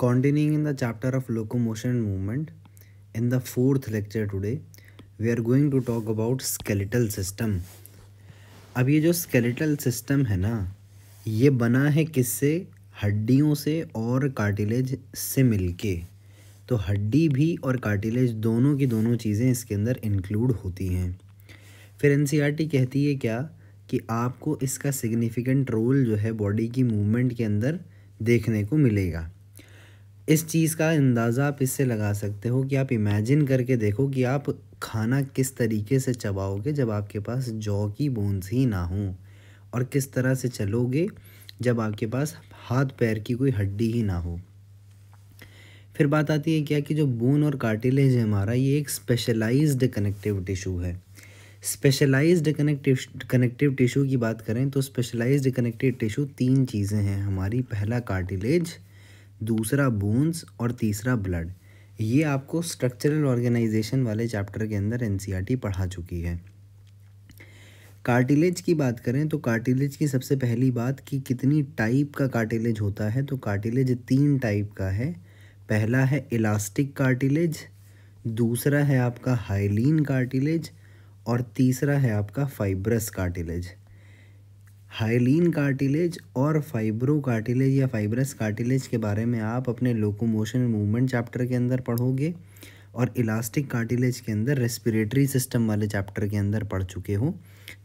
Continuing in the chapter of locomotion and movement, in the fourth lecture today, we are going to talk about skeletal system. अब ये जो skeletal system है ना ये बना है किससे हड्डियों से और cartilage से मिलके तो हड्डी भी और cartilage दोनों की दोनों चीज़ें इसके अंदर include होती हैं फिर एन कहती है क्या कि आपको इसका significant role जो है body की movement के अंदर देखने को मिलेगा इस चीज़ का अंदाज़ा आप इससे लगा सकते हो कि आप इमेजिन करके देखो कि आप खाना किस तरीके से चबाओगे जब आपके पास जौ की बोन्स ही ना हों और किस तरह से चलोगे जब आपके पास हाथ पैर की कोई हड्डी ही ना हो फिर बात आती है क्या कि जो बोन और कार्टिलेज है हमारा ये एक स्पेशलाइज्ड कनेक्टिव टिशू है स्पेशलाइज्ड कनेक्टिव कनेक्टिव टिशू की बात करें तो स्पेशलाइज्ड कनेक्टिव टिशू तीन चीज़ें हैं हमारी पहला कार्टिलेज दूसरा बोन्स और तीसरा ब्लड ये आपको स्ट्रक्चरल ऑर्गेनाइजेशन वाले चैप्टर के अंदर एन e पढ़ा चुकी है कार्टिलेज की बात करें तो कार्टिलेज की सबसे पहली बात कि कितनी टाइप का कार्टिलेज होता है तो कार्टिलेज तीन टाइप का है पहला है इलास्टिक कार्टिलेज दूसरा है आपका हाइलिन कार्टिलेज और तीसरा है आपका फाइब्रस कार्टिलेज हाइलिन कार्टिलेज और फाइब्रो कार्टिलेज या फाइब्रस कार्टिलेज के बारे में आप अपने लोकोमोशन मूवमेंट चैप्टर के अंदर पढ़ोगे और इलास्टिक कार्टिलेज के अंदर रेस्पिरेटरी सिस्टम वाले चैप्टर के अंदर पढ़ चुके हो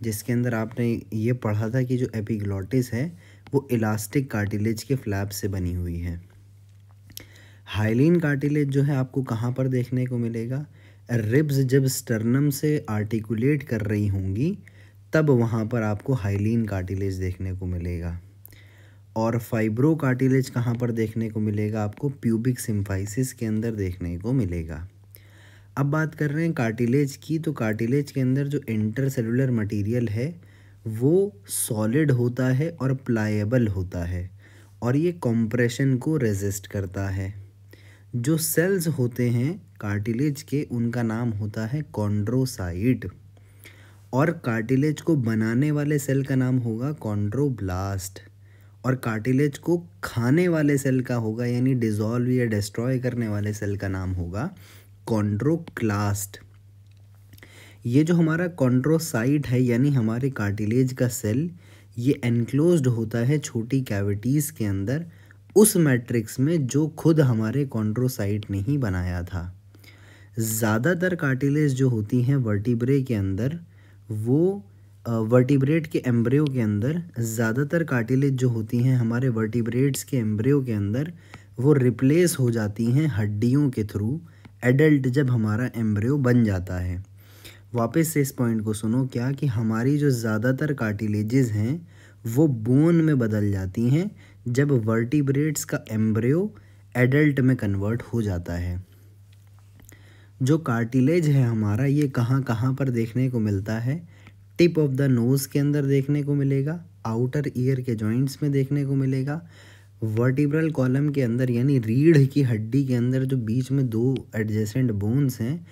जिसके अंदर आपने ये पढ़ा था कि जो एपिग्लॉटिस है वो इलास्टिक कार्टिलेज के फ्लैप से बनी हुई है हाइलिन कार्टिलेज जो है आपको कहाँ पर देखने को मिलेगा रिब्स जब स्टर्नम से आर्टिकुलेट कर रही होंगी तब वहाँ पर आपको हाइलिन कार्टिलेज देखने को मिलेगा और फाइब्रो कार्टिलेज कहाँ पर देखने को मिलेगा आपको प्यूबिक सिम्फाइसिस के अंदर देखने को मिलेगा अब बात कर रहे हैं कार्टिलेज की तो कार्टिलेज के अंदर जो इंटर सेलुलर मटीरियल है वो सॉलिड होता है और प्लायबल होता है और ये कंप्रेशन को रेजिस्ट करता है जो सेल्स होते हैं कार्टिलेज के उनका नाम होता है कॉन्ड्रोसाइट और कार्टिलेज को बनाने वाले सेल का नाम होगा कॉन्ड्रोब्लास्ट और कार्टिलेज को खाने वाले सेल का होगा यानी डिजॉल्व या डिस्ट्रॉय करने वाले सेल का नाम होगा कॉन्ड्रोक्लास्ट ये जो हमारा कॉन्ड्रोसाइट है यानी हमारे कार्टिलेज का सेल ये एनक्लोज होता है छोटी कैविटीज़ के अंदर उस मैट्रिक्स में जो खुद हमारे कॉन्ड्रोसाइट ने ही बनाया था ज़्यादातर कार्टिलेज जो होती हैं वर्टिब्रे के अंदर वो वर्टिब्रेट के एम्ब्रियो के अंदर ज़्यादातर कार्टिलेज जो होती हैं हमारे वर्टिब्रेट्स के एम्ब्रियो के अंदर वो रिप्लेस हो जाती हैं हड्डियों के थ्रू एडल्ट जब हमारा एम्ब्रियो बन जाता है वापस से इस पॉइंट को सुनो क्या कि हमारी जो ज़्यादातर कार्टिलेजेस हैं वो बोन में बदल जाती हैं जब वर्टिब्रेट्स का एम्ब्रियो एडल्ट में कन्वर्ट हो जाता है जो कार्टिलेज है हमारा ये कहाँ कहाँ पर देखने को मिलता है टिप ऑफ द नोज़ के अंदर देखने को मिलेगा आउटर ईयर के जॉइंट्स में देखने को मिलेगा वर्टिब्रल कॉलम के अंदर यानी रीढ़ की हड्डी के अंदर जो बीच में दो एडजेसेंट बोन्स हैं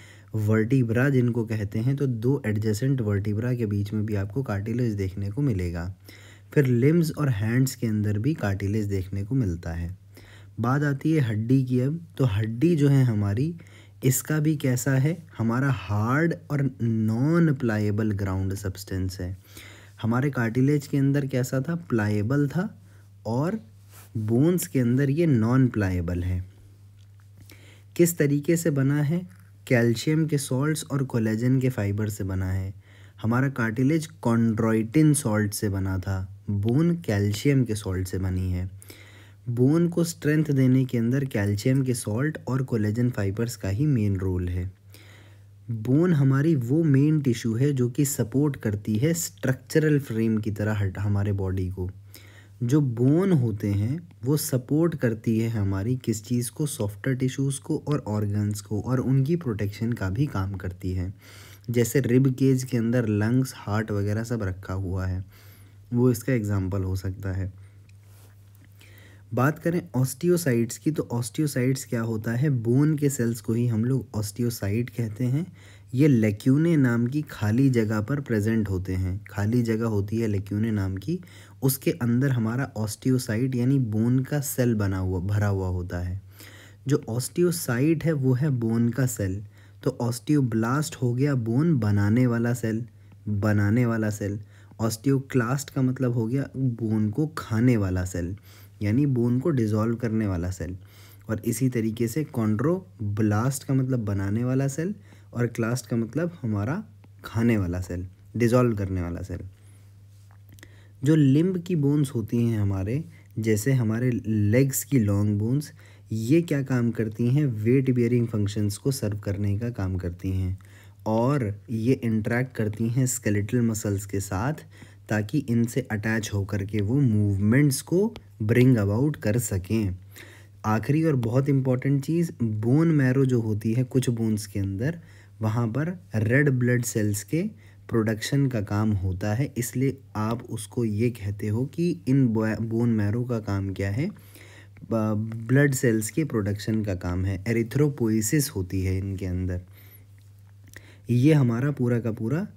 वर्टिब्रा जिनको कहते हैं तो दो एडजेसेंट वर्टिब्रा के बीच में भी आपको कार्टिलेज देखने को मिलेगा फिर लिम्स और हैंड्स के अंदर भी कार्टिलेज देखने को मिलता है बात आती है हड्डी की अब तो हड्डी जो है हमारी इसका भी कैसा है हमारा हार्ड और नॉन प्लाइबल ग्राउंड सब्सटेंस है हमारे कार्टिलेज के अंदर कैसा था प्लाइबल था और बोन्स के अंदर ये नॉन प्लाइबल है किस तरीके से बना है कैल्शियम के सॉल्ट्स और कोलेजन के फाइबर से बना है हमारा कार्टिलेज कॉन्ड्रॉइटिन सॉल्ट से बना था बोन कैल्शियम के सॉल्ट से बनी है बोन को स्ट्रेंथ देने के अंदर कैल्शियम के सॉल्ट और कोलेजन फाइबर्स का ही मेन रोल है बोन हमारी वो मेन टिश्यू है जो कि सपोर्ट करती है स्ट्रक्चरल फ्रेम की तरह हट हमारे बॉडी को जो बोन होते हैं वो सपोर्ट करती है हमारी किस चीज़ को सॉफ्टर टिश्यूज़ को और ऑर्गन्स को और उनकी प्रोटेक्शन का भी काम करती है जैसे रिब केज के अंदर लंग्स हार्ट वगैरह सब रखा हुआ है वो इसका एग्ज़ाम्पल हो सकता है बात करें ऑस्टियोसाइट्स की तो ऑस्टियोसाइट्स क्या होता है बोन के सेल्स को ही हम लोग ऑस्टियोसाइट कहते हैं ये लेक्यूने नाम की खाली जगह पर प्रेजेंट होते हैं खाली जगह होती है लेक्यूने नाम की उसके अंदर हमारा ऑस्टियोसाइट यानी बोन का सेल बना हुआ भरा हुआ होता है जो ऑस्टियोसाइट है वो है बोन का सेल तो ऑस्टियोब्लास्ट हो गया बोन बनाने वाला सेल बनाने वाला सेल ऑस्टियोक्लास्ट का मतलब हो गया बोन को खाने वाला सेल यानी बोन को डिज़ोल्व करने वाला सेल और इसी तरीके से कॉन्ड्रो ब्लास्ट का मतलब बनाने वाला सेल और क्लास्ट का मतलब हमारा खाने वाला सेल डिज़ोल्व करने वाला सेल जो लिम्ब की बोन्स होती हैं हमारे जैसे हमारे लेग्स की लॉन्ग बोन्स ये क्या काम करती हैं वेट बियरिंग फंक्शंस को सर्व करने का काम करती हैं और ये इंट्रैक्ट करती हैं स्केलेटल मसल्स के साथ ताकि इनसे अटैच होकर के वो मूवमेंट्स को ब्रिंग अबाउट कर सकें आखिरी और बहुत इम्पॉर्टेंट चीज़ बोन मैरो जो होती है कुछ बोन्स के अंदर वहाँ पर रेड ब्लड सेल्स के प्रोडक्शन का काम होता है इसलिए आप उसको ये कहते हो कि इन बोन मैरो का काम क्या है ब्लड सेल्स के प्रोडक्शन का काम है एरिथ्रोपोइसिस होती है इनके अंदर ये हमारा पूरा का पूरा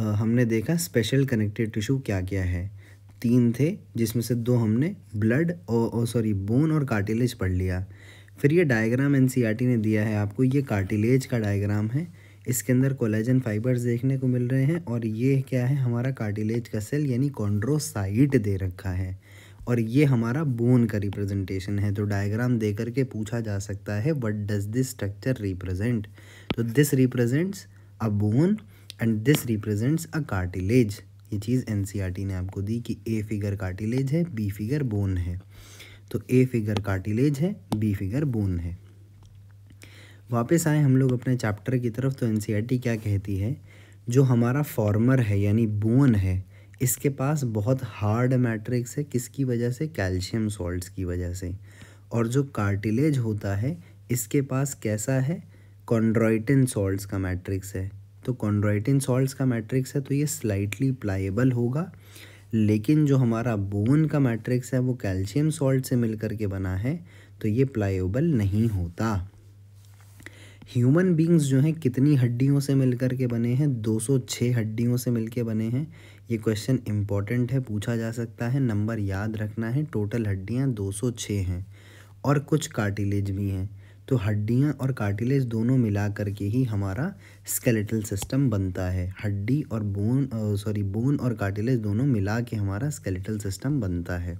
आ, हमने देखा स्पेशल कनेक्टेड टिश्यू क्या क्या है तीन थे जिसमें से दो हमने ब्लड और सॉरी बोन और कार्टिलेज पढ़ लिया फिर ये डायग्राम एन e ने दिया है आपको ये कार्टिलेज का डायग्राम है इसके अंदर कोलेजन फाइबर्स देखने को मिल रहे हैं और ये क्या है हमारा कार्टिलेज का सेल यानी कॉन्ड्रोसाइट दे रखा है और ये हमारा बोन का रिप्रेजेंटेशन है तो डायग्राम दे करके पूछा जा सकता है what does this structure represent तो this represents a bone and this represents a cartilage ये चीज़ एन e ने आपको दी कि ए फिगर कार्टिलेज है बी फिगर बोन है तो ए फिगर कार्टिलेज है बी फिगर बोन है वापस आए हम लोग अपने चैप्टर की तरफ तो एन e क्या कहती है जो हमारा फॉर्मर है यानी बोन है इसके पास बहुत हार्ड मैट्रिक्स है किसकी वजह से कैल्शियम सॉल्ट्स की वजह से और जो कार्टिलेज होता है इसके पास कैसा है कॉन्ड्रॉइटिन सॉल्ट्स का मैट्रिक्स है तो कॉन्ड्राइटिन सॉल्ट्स का मैट्रिक्स है तो ये स्लाइटली प्लाइबल होगा लेकिन जो हमारा बोन का मैट्रिक्स है वो कैल्शियम सॉल्ट से मिलकर के बना है तो ये प्लाइबल नहीं होता ह्यूमन बींग्स जो हैं कितनी हड्डियों से मिलकर के बने हैं 206 हड्डियों से मिलकर बने हैं ये क्वेश्चन इम्पॉर्टेंट है पूछा जा सकता है नंबर याद रखना है टोटल हड्डियाँ दो हैं और कुछ कार्टिलेज भी हैं तो हड्डियाँ और कार्टिलेज दोनों मिला करके ही हमारा स्केलेटल सिस्टम बनता है हड्डी और बोन सॉरी बोन और कार्टिलेज दोनों मिला के हमारा स्केलेटल सिस्टम बनता है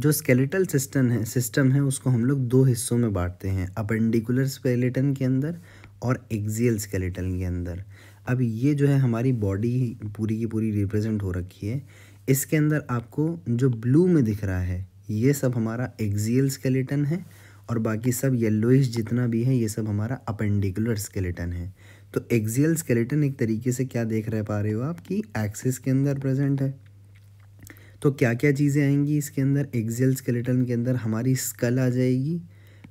जो स्केलेटल सिस्टम है सिस्टम है उसको हम लोग दो हिस्सों में बांटते हैं अपेंडिकुलर स्केलेटन के अंदर और एक्जियल स्केलेटन के अंदर अब ये जो है हमारी बॉडी पूरी की पूरी रिप्रेजेंट हो रखी है इसके अंदर आपको जो ब्लू में दिख रहा है ये सब हमारा एक्जियल स्केलेटन है और बाकी सब येल्लोइश जितना भी है ये सब हमारा अपेंडिकुलर स्केलेटन है तो एक्सियल स्केलेटन एक तरीके से क्या देख रह पा रहे हो आप कि एक्सिस के अंदर प्रेजेंट है तो क्या क्या चीज़ें आएंगी इसके अंदर एक्सियल स्केलेटन के अंदर हमारी स्कल आ जाएगी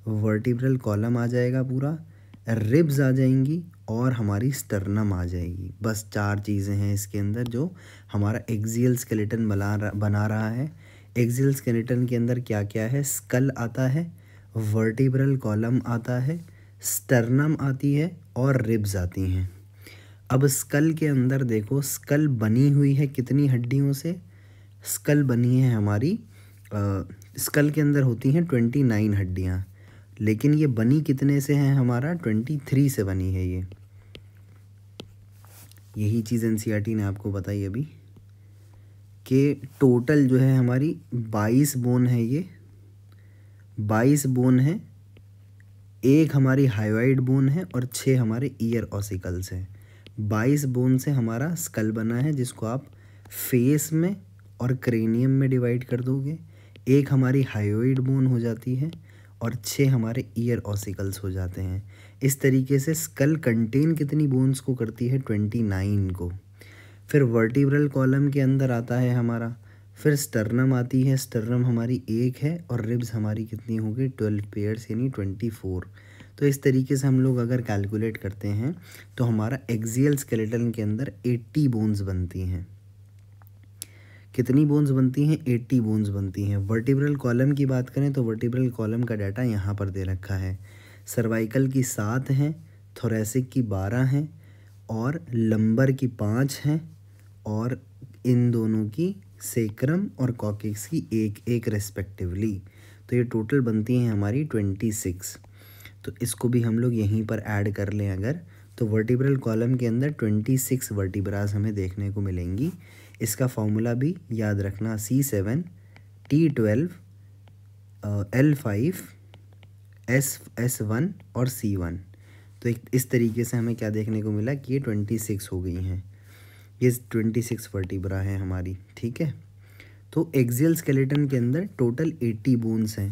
वर्टिब्रल कॉलम आ जाएगा पूरा रिब्स आ जाएंगी और हमारी स्टर्नम आ जाएगी बस चार चीज़ें हैं इसके अंदर जो हमारा एक्सियल स्केलेटन बना बना रहा है एक्सियल स्केलेटन के अंदर क्या क्या है स्कल आता है वर्टिब्रल कॉलम आता है स्टर्नम आती है और रिब्स आती हैं अब स्कल के अंदर देखो स्कल बनी हुई है कितनी हड्डियों से स्कल बनी है हमारी आ, स्कल के अंदर होती हैं ट्वेंटी नाइन हड्डियाँ लेकिन ये बनी कितने से हैं हमारा ट्वेंटी थ्री से बनी है ये यही चीज़ एन e ने आपको बताई अभी कि टोटल जो है हमारी बाईस बोन है ये बाईस बोन हैं एक हमारी हाइवाइड बोन है और छः हमारे ईयर ऑसिकल्स हैं बाईस बोन से हमारा स्कल बना है जिसको आप फेस में और क्रेनियम में डिवाइड कर दोगे एक हमारी हाइवाइड बोन हो जाती है और छः हमारे ईयर ऑसिकल्स हो जाते हैं इस तरीके से स्कल कंटेन कितनी बोन्स को करती है ट्वेंटी नाइन को फिर वर्टिब्रल कॉलम के अंदर आता है हमारा फिर स्टर्नम आती है स्टर्नम हमारी एक है और रिब्स हमारी कितनी होगी ट्वेल्व पेयर्स यानी ट्वेंटी फोर तो इस तरीके से हम लोग अगर कैलकुलेट करते हैं तो हमारा एक्जियल स्केलेटन के अंदर एट्टी बोन्स बनती हैं कितनी बोन्स बनती हैं एट्टी बोन्स बनती हैं वर्टिब्रल कॉलम की बात करें तो वर्टिब्रल कॉलम का डाटा यहाँ पर दे रखा है सर्वाइकल की सात हैं थोरेसिक की बारह हैं और लंबर की पाँच हैं और इन दोनों की सेक्रम और कॉकिक्स की एक एक रेस्पेक्टिवली तो ये टोटल बनती हैं हमारी ट्वेंटी सिक्स तो इसको भी हम लोग यहीं पर ऐड कर लें अगर तो वर्टिब्रल कॉलम के अंदर ट्वेंटी सिक्स वर्टिब्राज हमें देखने को मिलेंगी इसका फॉर्मूला भी याद रखना C seven T twelve L five S S one और सी वन तो इस तरीके से हमें क्या देखने को मिला कि ये ट्वेंटी सिक्स हो गई हैं ये ट्वेंटी सिक्स वर्टिब्रा हैं हमारी ठीक है तो एक्जियल स्केलेटन के अंदर टोटल एट्टी बोन्स हैं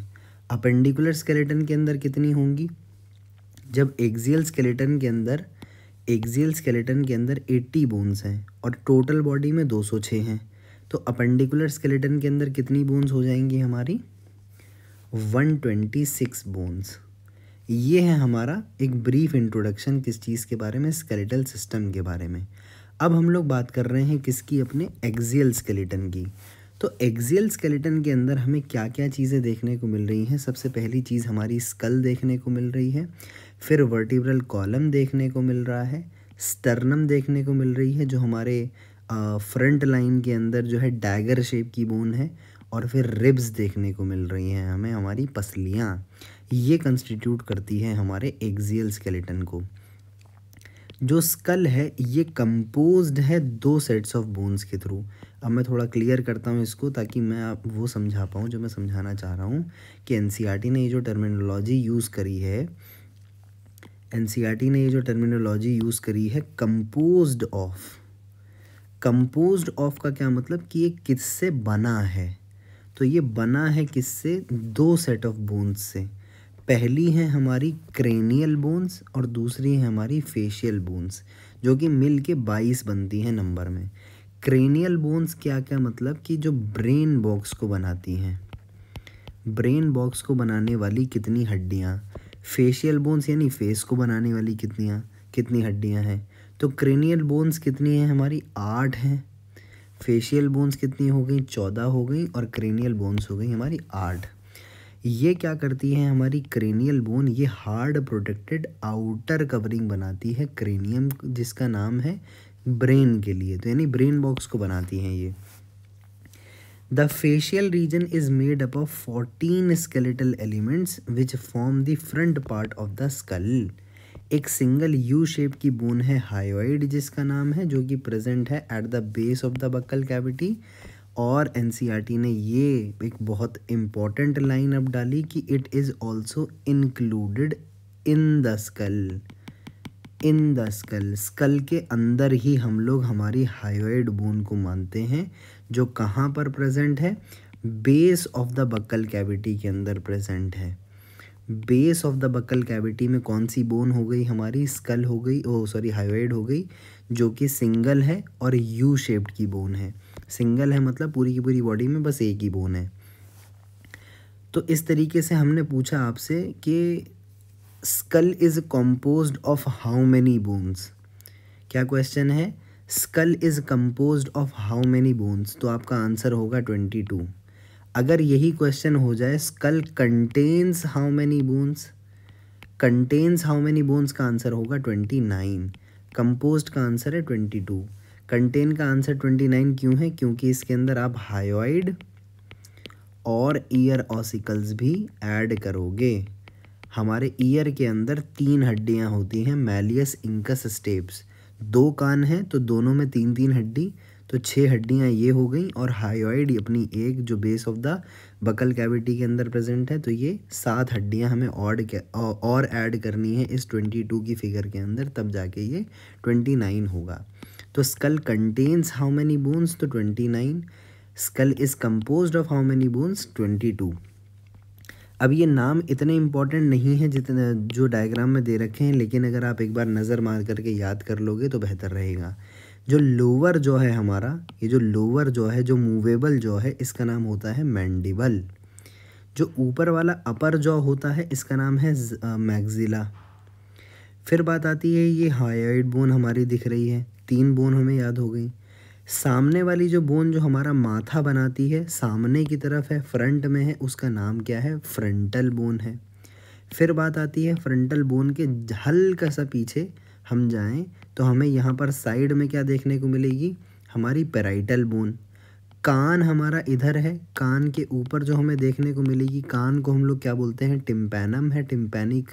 अपेंडिकुलर स्केलेटन के अंदर कितनी होंगी जब एक्जियल स्केलेटन के अंदर एक्जियल स्केलेटन के अंदर एट्टी बोन्स हैं और टोटल बॉडी में दो सौ छः हैं तो अपेंडिकुलर स्केलेटन के अंदर कितनी बोन्स हो जाएंगी हमारी वन ट्वेंटी सिक्स बोन्स ये है हमारा एक ब्रीफ इंट्रोडक्शन किस चीज़ के बारे में स्केलेटल सिस्टम के बारे में अब हम लोग बात कर रहे हैं किसकी अपने एक्जियल स्केलेटन की तो एक्जियल स्केलेटन के अंदर हमें क्या क्या चीज़ें देखने को मिल रही हैं सबसे पहली चीज़ हमारी स्कल देखने को मिल रही है फिर वर्टिब्रल कॉलम देखने को मिल रहा है स्टर्नम देखने को मिल रही है जो हमारे फ्रंट लाइन के अंदर जो है डैगर शेप की बोन है और फिर रिब्स देखने को मिल रही हैं हमें हमारी पसलियाँ ये कंस्टिट्यूट करती है हमारे एक्जियल स्केलेटन को जो स्कल है ये कंपोज्ड है दो सेट्स ऑफ बोन्स के थ्रू अब मैं थोड़ा क्लियर करता हूँ इसको ताकि मैं आप वो समझा पाऊँ जो मैं समझाना चाह रहा हूँ कि एन e ने ये जो टर्मिनोलॉजी यूज़ करी है एन e ने ये जो टर्मिनोलॉजी यूज़ करी है कंपोज्ड ऑफ कंपोज्ड ऑफ का क्या मतलब कि ये किससे बना है तो ये बना है किससे दो सेट ऑफ बोन्स से पहली है हमारी क्रेनियल बोन्स और दूसरी है हमारी फेशियल बोन्स जो कि मिल के बाईस बनती हैं नंबर में क्रेनियल बोन्स क्या क्या मतलब कि जो ब्रेन बॉक्स को बनाती हैं ब्रेन बॉक्स को बनाने वाली कितनी हड्डियाँ फेशियल बोन्स यानी फेस को बनाने वाली कितनियाँ कितनी हड्डियाँ हैं तो क्रेनियल बोन्स कितनी हैं हमारी आठ हैं फेशियल बोन्स कितनी हो गई चौदह हो गई और क्रेनियल बोन्स हो गई हमारी आठ ये क्या करती है हमारी क्रेनियल बोन ये हार्ड प्रोटेक्टेड आउटर कवरिंग बनाती है क्रेनियम जिसका नाम है ब्रेन के लिए तो यानी ब्रेन बॉक्स को बनाती हैं ये the facial region is made up of fourteen skeletal elements which form the front part of the skull एक सिंगल यू शेप की बोन है हाइवाइड जिसका नाम है जो कि प्रेजेंट है at the base of the buccal cavity और एन e ने ये एक बहुत इम्पॉर्टेंट लाइन अब डाली कि it is also included in the skull in the skull skull के अंदर ही हम लोग हमारी हायोइड बोन को मानते हैं जो कहाँ पर प्रेजेंट है base of the buccal cavity के अंदर प्रेजेंट है base of the buccal cavity में कौन सी बोन हो गई हमारी स्कल हो गई ओ सॉरी हाइड हो गई जो कि सिंगल है और यू शेप्ड की बोन है सिंगल है मतलब पूरी की पूरी बॉडी में बस एक ही बोन है तो इस तरीके से हमने पूछा आपसे कि skull is compose of how many bones क्या क्वेश्चन है skull is compose of how many bones तो आपका आंसर होगा ट्वेंटी टू अगर यही क्वेश्चन हो जाए skull contains how many bones contains how many bones का आंसर होगा ट्वेंटी नाइन कंपोज का आंसर है ट्वेंटी टू कंटेन का आंसर ट्वेंटी नाइन क्यों है क्योंकि इसके अंदर आप हायोइड और ईयर ऑसिकल्स भी ऐड करोगे हमारे ईयर के अंदर तीन हड्डियां होती हैं मैलियस इंकस स्टेप्स दो कान हैं तो दोनों में तीन तीन हड्डी तो छः हड्डियाँ ये हो गई और हायोइड अपनी एक जो base of the buccal cavity के अंदर प्रेजेंट है तो ये सात हड्डियाँ हमें ऑड और ऐड करनी है इस ट्वेंटी टू की फिगर के अंदर तब जाके ये ट्वेंटी नाइन होगा तो skull contains how many bones तो twenty nine skull is compose of how many bones twenty two अब ये नाम इतने इम्पॉर्टेंट नहीं है जितने जो डायग्राम में दे रखे हैं लेकिन अगर आप एक बार नज़र मार करके याद कर लोगे तो बेहतर रहेगा जो लोअर जो है हमारा ये जो लोअर जो है जो मूवेबल जो है इसका नाम होता है मैंडिबल जो ऊपर वाला अपर जॉ होता है इसका नाम है मैगजिला फिर बात आती है ये हाइड बोन हमारी दिख रही है तीन बोन हमें याद हो गई सामने वाली जो बोन जो हमारा माथा बनाती है सामने की तरफ है फ्रंट में है उसका नाम क्या है फ्रंटल बोन है फिर बात आती है फ्रंटल बोन के हल्का सा पीछे हम जाएं तो हमें यहाँ पर साइड में क्या देखने को मिलेगी हमारी पेराइटल बोन कान हमारा इधर है कान के ऊपर जो हमें देखने को मिलेगी कान को हम लोग क्या बोलते हैं टिम्पैनम है टिम्पैनिक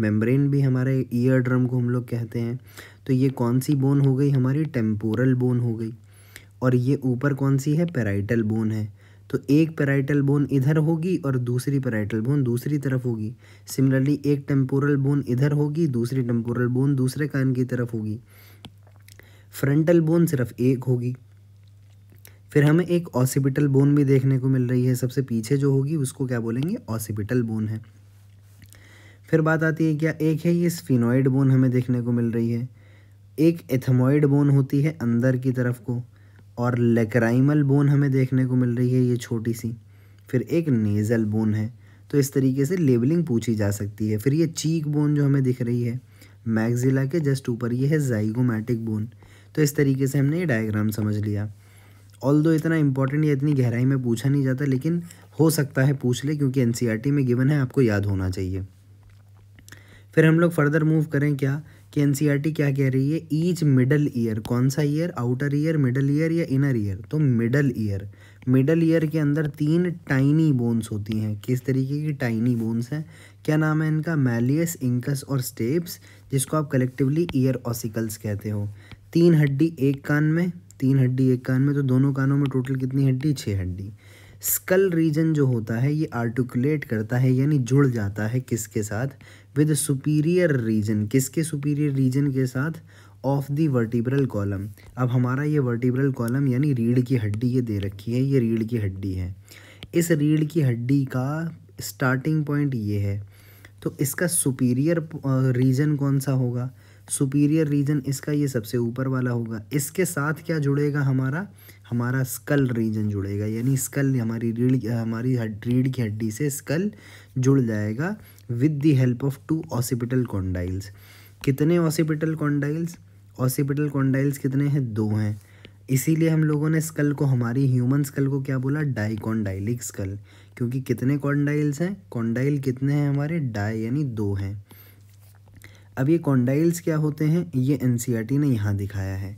मेम्ब्रेन भी हमारे ईयर ड्रम को हम लोग कहते हैं तो ये कौन सी बोन हो गई हमारी टेम्पोरल बोन हो गई और ये ऊपर कौन सी है पेराइटल बोन है तो एक पेराइटल बोन इधर होगी और दूसरी पेराइटल बोन दूसरी तरफ होगी सिमिलरली एक टेम्पोरल बोन इधर होगी दूसरी टेम्पोरल बोन दूसरे कान की तरफ होगी फ्रंटल बोन सिर्फ एक होगी फिर हमें एक ऑसिपिटल बोन भी देखने को मिल रही है सबसे पीछे जो होगी उसको क्या बोलेंगे ऑसिपिटल बोन है फिर बात आती है क्या एक है ये स्फिनॉइड बोन हमें देखने को मिल रही है एक एथमोइड बोन होती है अंदर की तरफ को और लेक्राइमल बोन हमें देखने को मिल रही है ये छोटी सी फिर एक नेज़ल बोन है तो इस तरीके से लेबलिंग पूछी जा सकती है फिर ये चीक बोन जो हमें दिख रही है मैगजिला के जस्ट ऊपर ये है जाइगोमेटिक बोन तो इस तरीके से हमने ये डायग्राम समझ लिया ऑल दो इतना इंपॉर्टेंट या इतनी गहराई में पूछा नहीं जाता लेकिन हो सकता है पूछ ले क्योंकि एन e में गिवन है आपको याद होना चाहिए फिर हम लोग फर्दर मूव करें क्या कि एन क्या कह रही है ईच मिडल ईयर कौन सा ear outer ear middle ear या इनर ईयर तो मिडल ईयर मिडल ईयर के अंदर तीन टाइनी बोन्स होती हैं किस तरीके की टाइनी बोन्स हैं क्या नाम है इनका मैलियस इंकस और स्टेप्स जिसको आप कलेक्टिवली ईयर ऑसिकल्स कहते हो तीन हड्डी एक कान में तीन हड्डी एक कान में तो दोनों कानों में टोटल कितनी हड्डी छः हड्डी स्कल रीजन जो होता है ये आर्टिकुलेट करता है यानी जुड़ जाता है किसके साथ विद सुपीरियर रीजन किसके सुपीरियर रीजन के साथ ऑफ दी वर्टिब्रल कॉलम अब हमारा ये वर्टिब्रल कॉलम यानी रीढ़ की हड्डी ये दे रखी है ये रीढ़ की हड्डी है इस रीढ़ की हड्डी का स्टार्टिंग पॉइंट ये है तो इसका सुपीरियर रीजन कौन सा होगा सुपीरियर रीजन इसका ये सबसे ऊपर वाला होगा इसके साथ क्या जुड़ेगा हमारा हमारा स्कल रीजन जुड़ेगा यानी स्कल हमारी रीढ़ हमारी रीढ़ की हड्डी से स्कल जुड़ जाएगा with the help of two occipital condyles कितने ऑसिपिटल कॉन्डाइल्स ऑसिपिटल कॉन्डाइल्स कितने हैं दो हैं इसीलिए हम लोगों ने स्कल को हमारी ह्यूमन स्कल को क्या बोला डाइकॉन्डाइलिक स्कल क्योंकि कितने कॉन्डाइल्स हैं कॉन्डाइल कितने हैं हमारे डाई यानी दो हैं अब ये कॉन्डाइल्स क्या होते हैं ये एन ने यहाँ दिखाया है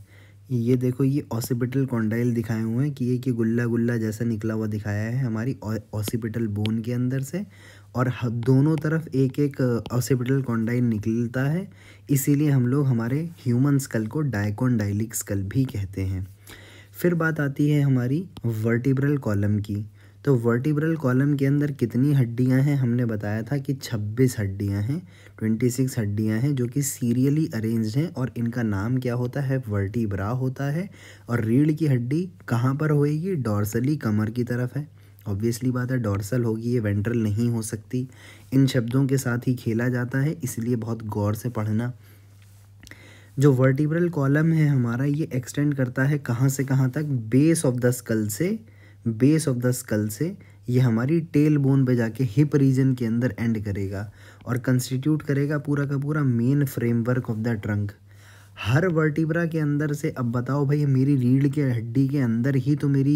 ये देखो ये ऑसिपिटल कॉन्डाइल दिखाए हुए हैं कि ये कि गुल्ला गुल्ला जैसा निकला हुआ दिखाया है हमारी ऑसिपिटल बोन के अंदर से और दोनों तरफ एक एक ऑसिपिटल कॉन्डाइन निकलता है इसीलिए हम लोग हमारे ह्यूमन स्कल को डायकोंडाइलिक स्कल भी कहते हैं फिर बात आती है हमारी वर्टिब्रल कॉलम की तो वर्टिब्रल कॉलम के अंदर कितनी हड्डियां हैं हमने बताया था कि 26 हड्डियां हैं 26 हड्डियां हैं जो कि सीरियली अरेंज्ड हैं और इनका नाम क्या होता है वर्टिब्रा होता है और रीढ़ की हड्डी कहाँ पर होएगी डॉर्सली कमर की तरफ है ऑब्वियसली बात है डॉर्सल होगी ये वेंट्रल नहीं हो सकती इन शब्दों के साथ ही खेला जाता है इसलिए बहुत गौर से पढ़ना जो वर्टिब्रल कॉलम है हमारा ये एक्सटेंड करता है कहाँ से कहाँ तक बेस ऑफ द स्कल से बेस ऑफ द स्कल से ये हमारी टेल बोन पे जाके हिप रीजन के अंदर एंड करेगा और कंस्टिट्यूट करेगा पूरा का पूरा main framework of the trunk हर वर्टिब्रा के अंदर से अब बताओ भाई मेरी रीढ़ के हड्डी के अंदर ही तो मेरी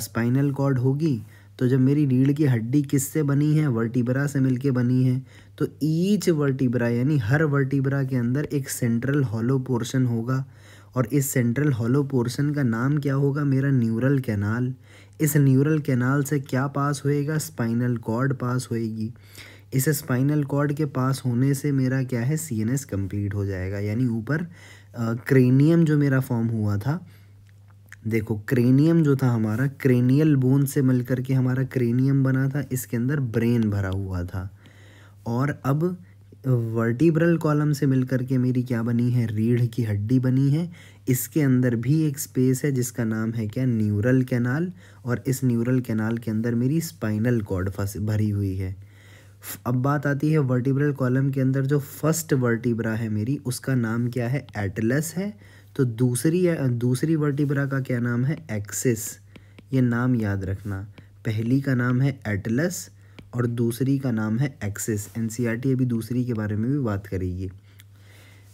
स्पाइनल कॉर्ड होगी तो जब मेरी रीढ़ की हड्डी किससे बनी है वर्टिब्रा से मिलके बनी है तो ईच वर्टिब्रा यानी हर वर्टिब्रा के अंदर एक सेंट्रल हॉलो पोर्शन होगा और इस सेंट्रल हॉलो पोर्शन का नाम क्या होगा मेरा न्यूरल कैनाल इस न्यूरल कैनाल से क्या पास होएगा स्पाइनल कॉर्ड पास होएगी इस स्पाइनल कॉर्ड के पास होने से मेरा क्या है सी एन कंप्लीट हो जाएगा यानी ऊपर क्रेनियम जो मेरा फॉर्म हुआ था देखो क्रेनियम जो था हमारा क्रेनियल बोन से मिल करके हमारा क्रेनियम बना था इसके अंदर ब्रेन भरा हुआ था और अब वर्टिब्रल कॉलम से मिलकर के मेरी क्या बनी है रीढ़ की हड्डी बनी है इसके अंदर भी एक स्पेस है जिसका नाम है क्या न्यूरल कैनाल और इस न्यूरल कैनाल के अंदर मेरी स्पाइनल कॉर्ड फंस भरी हुई है अब बात आती है वर्टिब्रल कॉलम के अंदर जो फर्स्ट वर्टिब्रा है मेरी उसका नाम क्या है एटलस है तो दूसरी दूसरी वर्टिब्रा का क्या नाम है एक्सिस ये नाम याद रखना पहली का नाम है एटलस और दूसरी का नाम है एक्सिस एन e अभी दूसरी के बारे में भी बात करेगी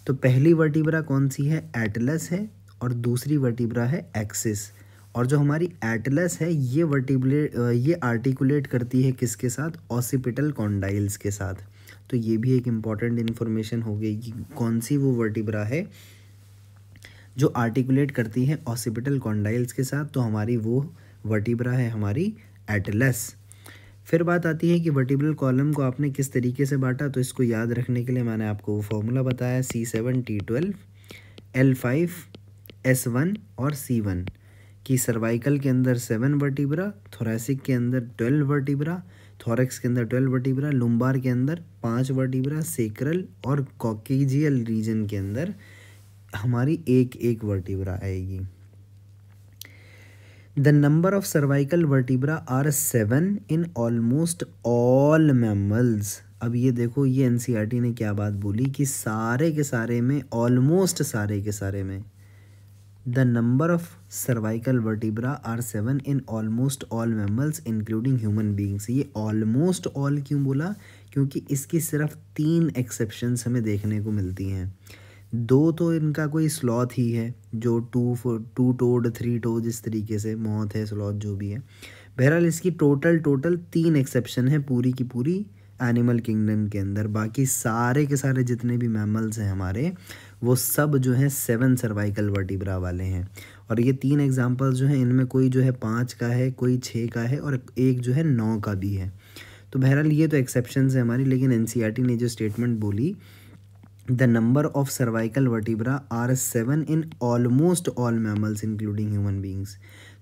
तो पहली वर्टिब्रा कौन सी है एटलस है और दूसरी वर्टिब्रा है एक्सिस और जो हमारी एटलस है ये वर्टिबुलेट ये आर्टिकुलेट करती है किसके साथ ऑसिपिटल कॉन्डाइल्स के साथ तो ये भी एक इम्पॉर्टेंट इन्फॉर्मेशन हो गई कि कौन सी वो वर्टिब्रा है जो आर्टिकुलेट करती है ऑसिपिटल कॉन्डाइल्स के साथ तो हमारी वो वर्टिब्रा है हमारी एटलस फिर बात आती है कि वर्टिब्रल कॉलम को आपने किस तरीके से बांटा तो इसको याद रखने के लिए मैंने आपको वो फॉर्मूला बताया C seven T twelve L five S one और सी वन कि सर्वाइकल के अंदर सेवन वर्टिब्रा थोरेसिक के अंदर ट्वेल्व वर्टिब्रा थॉरेक्स के अंदर ट्वेल्व वर्टिब्रा लुम्बार के अंदर पाँच वर्टिब्रा सेक्रल और कॉकेजियल रीजन के अंदर हमारी एक एक वर्टिब्रा आएगी the number of cervical vertebra are seven in almost all mammals अब ये देखो ये एनसीईआरटी e ने क्या बात बोली कि सारे के सारे में ऑलमोस्ट सारे के सारे में the number of cervical vertebra are seven in almost all mammals including human beings ये ऑलमोस्ट ऑल क्यों बोला क्योंकि इसकी सिर्फ तीन एक्सेप्शंस हमें देखने को मिलती हैं दो तो इनका कोई स्लॉथ ही है जो two two toed three toed इस तरीके से मौत है स्लॉथ जो भी है बहरहाल इसकी टोटल टोटल तीन एक्सेप्शन है पूरी की पूरी एनिमल किंगडम के अंदर बाकी सारे के सारे जितने भी मैमल्स हैं हमारे वो सब जो है सेवन सर्वाइकल वर्टिब्रा वाले हैं और ये तीन एग्जाम्पल्स जो हैं इनमें कोई जो है पाँच का है कोई छः का है और एक जो है नौ का भी है तो बहरहाल ये तो एक्सेप्शन है हमारी लेकिन एन e ने जो स्टेटमेंट बोली the number of cervical vertebra are seven in almost all mammals including human beings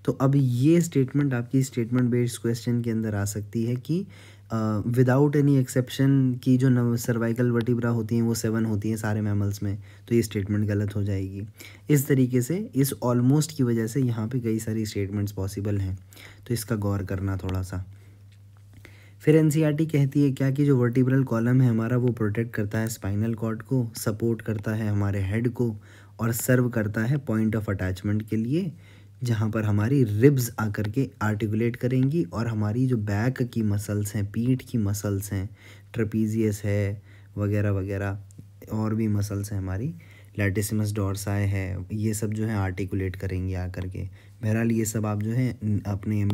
तो अब ये स्टेटमेंट आपकी स्टेटमेंट बेस्ड क्वेश्चन के अंदर आ सकती है कि विदाउट एनी एक्सेप्शन की जो नव सर्वाइकल वर्टिब्रा होती हैं वो सेवन होती हैं सारे मैमल्स में तो ये स्टेटमेंट गलत हो जाएगी इस तरीके से इस ऑलमोस्ट की वजह से यहाँ पे कई सारी स्टेटमेंट्स पॉसिबल हैं तो इसका गौर करना थोड़ा सा फिर एन e कहती है क्या कि जो वर्टिब्रल कॉलम है हमारा वो प्रोटेक्ट करता है स्पाइनल कॉर्ड को सपोर्ट करता है हमारे हेड को और सर्व करता है पॉइंट ऑफ अटैचमेंट के लिए जहाँ पर हमारी रिब्स आकर के आर्टिकुलेट करेंगी और हमारी जो बैक की मसल्स हैं पीठ की मसल्स हैं ट्रपीजियस है वगैरह वगैरह और भी मसल्स हैं हमारी लैटिसमस डॉर्साए है ये सब जो है आर्टिकुलेट करेंगी आकर के बहरहाल ये सब आप जो है अपने एम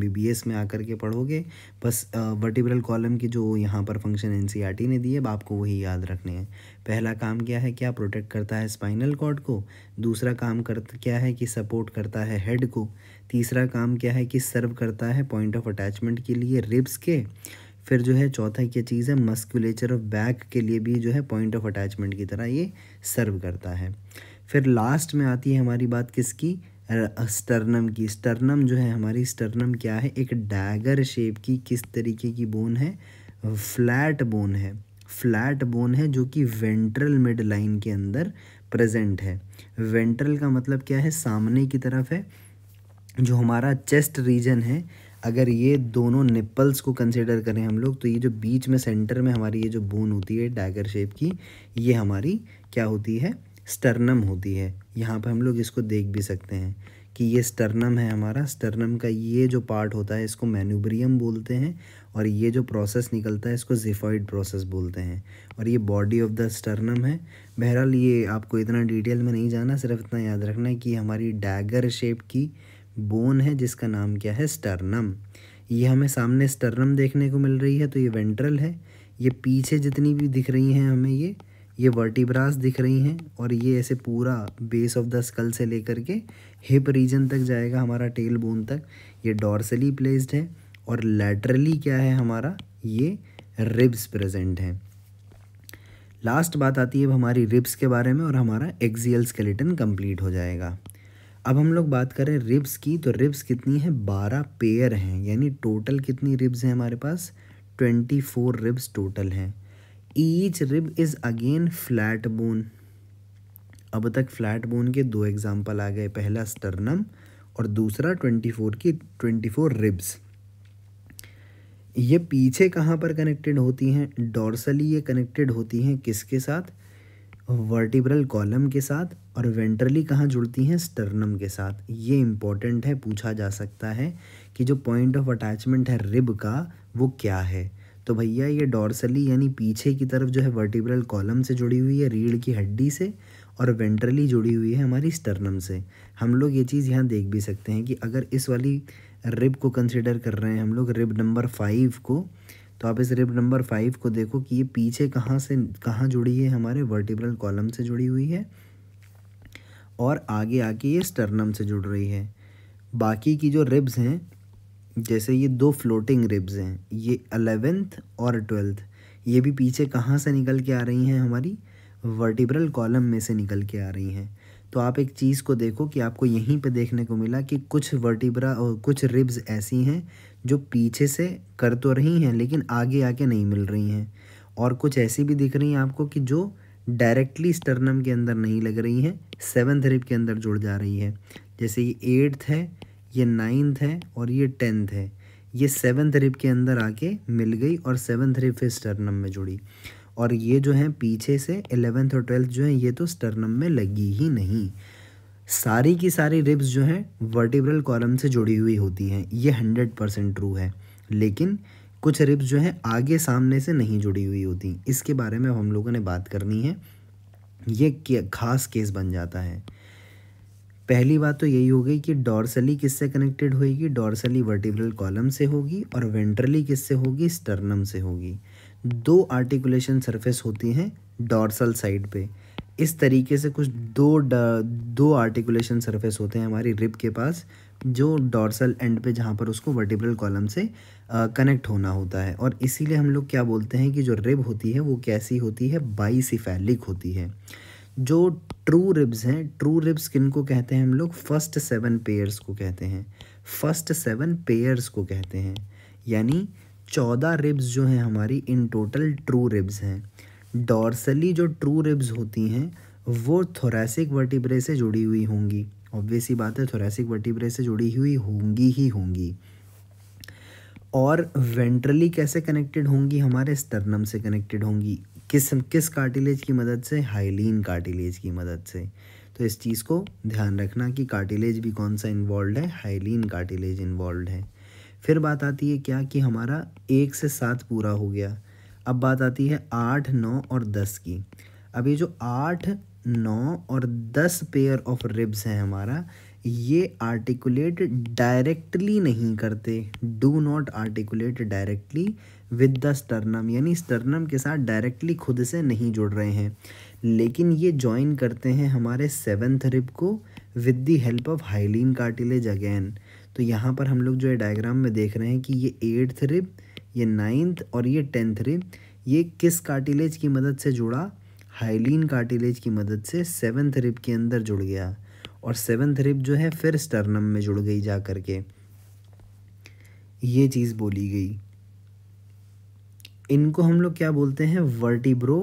में आकर के पढ़ोगे बस वर्टिब्रल कॉलम की जो यहाँ पर फंक्शन एन e ने दिए अब आपको वही याद रखने हैं पहला काम क्या है क्या प्रोटेक्ट करता है स्पाइनल कॉर्ड को दूसरा काम कर क्या है कि सपोर्ट करता है हेड को तीसरा काम क्या है कि सर्व करता है पॉइंट ऑफ अटैचमेंट के लिए रिब्स के फिर जो है चौथा क्या चीज़ है मस्कुलेचर ऑफ बैक के लिए भी जो है पॉइंट ऑफ अटैचमेंट की तरह ये सर्व करता है फिर लास्ट में आती है हमारी बात किसकी स्टर्नम की स्टर्नम जो है हमारी स्टर्नम क्या है एक डैगर शेप की किस तरीके की बोन है फ्लैट बोन है फ्लैट बोन है जो कि वेंट्रल मिड लाइन के अंदर प्रेजेंट है वेंट्रल का मतलब क्या है सामने की तरफ है जो हमारा चेस्ट रीजन है अगर ये दोनों निप्पल्स को कंसिडर करें हम लोग तो ये जो बीच में सेंटर में हमारी ये जो बोन होती है डैगर शेप की ये हमारी क्या होती है स्टर्नम होती है यहाँ पर हम लोग इसको देख भी सकते हैं कि ये स्टर्नम है हमारा स्टर्नम का ये जो पार्ट होता है इसको मैन्यूब्रियम बोलते हैं और ये जो प्रोसेस निकलता है इसको जिफॉइड प्रोसेस बोलते हैं और ये बॉडी ऑफ द स्टर्नम है बहरहाल ये आपको इतना डिटेल में नहीं जाना सिर्फ इतना याद रखना है कि हमारी डैगर शेप की बोन है जिसका नाम क्या है स्टर्नम ये हमें सामने स्टर्नम देखने को मिल रही है तो ये वेंट्रल है ये पीछे जितनी भी दिख रही हैं हमें ये ये वर्टिब्रास दिख रही हैं और ये ऐसे पूरा बेस ऑफ द स्कल से लेकर के हिप रीजन तक जाएगा हमारा टेल बोन तक ये डॉर्सली प्लेस्ड है और लैटरली क्या है हमारा ये रिब्स प्रेजेंट हैं लास्ट बात आती है अब हमारी रिब्स के बारे में और हमारा एक्जियल स्केलेटन कंप्लीट हो जाएगा अब हम लोग बात करें रिब्स की तो रिब्स कितनी है बारह पेयर हैं यानी टोटल कितनी रिब्स हैं हमारे पास ट्वेंटी फोर रिब्स टोटल हैं each rib is again flat bone अब तक फ्लैट बोन के दो एग्जाम्पल आ गए पहला स्टर्नम और दूसरा ट्वेंटी फोर की ट्वेंटी फोर रिब्स ये पीछे कहाँ पर कनेक्टेड होती हैं डॉर्सली ये कनेक्टेड होती हैं किसके साथ वर्टिब्रल कॉलम के साथ और वेंट्रली कहाँ जुड़ती हैं स्टर्नम के साथ ये इम्पॉर्टेंट है पूछा जा सकता है कि जो पॉइंट ऑफ अटैचमेंट है रिब का वो क्या है तो भैया ये डॉर्सली यानी पीछे की तरफ जो है वर्टिब्रल कॉलम से जुड़ी हुई है रीढ़ की हड्डी से और वेंट्रली जुड़ी हुई है हमारी स्टर्नम से हम लोग ये चीज़ यहाँ देख भी सकते हैं कि अगर इस वाली रिब को कंसिडर कर रहे हैं हम लोग रिब नंबर फाइव को तो आप इस रिब नंबर फाइव को देखो कि ये पीछे कहाँ से कहाँ जुड़ी है हमारे वर्टिब्रल कॉलम से जुड़ी हुई है और आगे आके ये स्टर्नम से जुड़ रही है बाकी की जो रिब्स हैं जैसे ये दो फ्लोटिंग रिब्स हैं ये अलेवेंथ और ट्वेल्थ ये भी पीछे कहाँ से निकल के आ रही हैं हमारी वर्टिब्रल कॉलम में से निकल के आ रही हैं तो आप एक चीज़ को देखो कि आपको यहीं पे देखने को मिला कि कुछ वर्टिब्रा और कुछ रिब्स ऐसी हैं जो पीछे से कर तो रही हैं लेकिन आगे आके नहीं मिल रही हैं और कुछ ऐसी भी दिख रही हैं आपको कि जो डायरेक्टली स्टर्नम के अंदर नहीं लग रही हैं सेवन्थ रिब के अंदर जुड़ जा रही है जैसे ये एट्थ है ये नाइन्थ है और ये टेंथ है ये सेवन्थ रिप के अंदर आके मिल गई और सेवन्थ रिप फिर स्टर्नम में जुड़ी और ये जो है पीछे से एलेवेंथ और ट्वेल्थ जो है ये तो स्टर्नम में लगी ही नहीं सारी की सारी रिब्स जो हैं वर्टिब्रल कॉलम से जुड़ी हुई होती हैं ये हंड्रेड परसेंट ट्रू है लेकिन कुछ रिब्स जो हैं आगे सामने से नहीं जुड़ी हुई होती इसके बारे में हम लोगों ने बात करनी है ये खास केस बन जाता है पहली बात तो यही हो गई कि डॉर्सली किससे कनेक्टेड होगी डॉर्सली वर्टिब्रल कॉलम से होगी और वेंट्रली किससे होगी स्टर्नम से होगी दो आर्टिकुलेशन सरफेस होती हैं डॉर्सल साइड पे इस तरीके से कुछ दो दो आर्टिकुलेशन सरफेस होते हैं हमारी रिब के पास जो डॉर्सल एंड पे जहाँ पर उसको वर्टिब्रल कॉलम से कनेक्ट होना होता है और इसीलिए हम लोग क्या बोलते हैं कि जो रिब होती है वो कैसी होती है बाईसिफेलिक होती है जो ट्रू रिब्स हैं ट्रू रिब्स किन को कहते हैं हम लोग फर्स्ट सेवन पेयर्स को कहते हैं फर्स्ट सेवन पेयर्स को कहते हैं यानी चौदह रिब्स जो हैं हमारी इन टोटल ट्रू रिब्स हैं डॉर्सली जो ट्रू रिब्स होती हैं वो थोरेसिक वर्टिब्रे से जुड़ी हुई होंगी ऑब्वियसली बात है थोरेसिक वर्टिब्रे से जुड़ी हुई होंगी ही होंगी और वेंट्रली कैसे कनेक्टेड होंगी हमारे स्टर्नम से कनेक्टेड होंगी किस किस कार्टिलेज की मदद से हाइलिन कार्टिलेज की मदद से तो इस चीज़ को ध्यान रखना कि कार्टिलेज भी कौन सा इन्वॉल्व है हाइलिन कार्टिलेज इन्वॉल्व है फिर बात आती है क्या कि हमारा एक से सात पूरा हो गया अब बात आती है आठ नौ और दस की अब ये जो आठ नौ और दस पेयर ऑफ रिब्स हैं हमारा ये आर्टिकुलेट डायरेक्टली नहीं करते do not articulate directly with the sternum यानी स्टर्नम के साथ डायरेक्टली खुद से नहीं जुड़ रहे हैं लेकिन ये ज्वाइन करते हैं हमारे सेवन्थ रिब को with the help of hyaline cartilage again तो यहाँ पर हम लोग जो है डायग्राम में देख रहे हैं कि ये एट्थ रिब ये नाइन्थ और ये टेंथ रिब ये किस कार्टिलेज की मदद से जुड़ा हाइलिन कार्टिलेज की मदद से सेवन्थ रिब के अंदर जुड़ गया और सेवन्थ रिब जो है फिर स्टर्नम में जुड़ गई जा करके ये चीज़ बोली गई इनको हम लोग क्या बोलते हैं वर्टिब्रो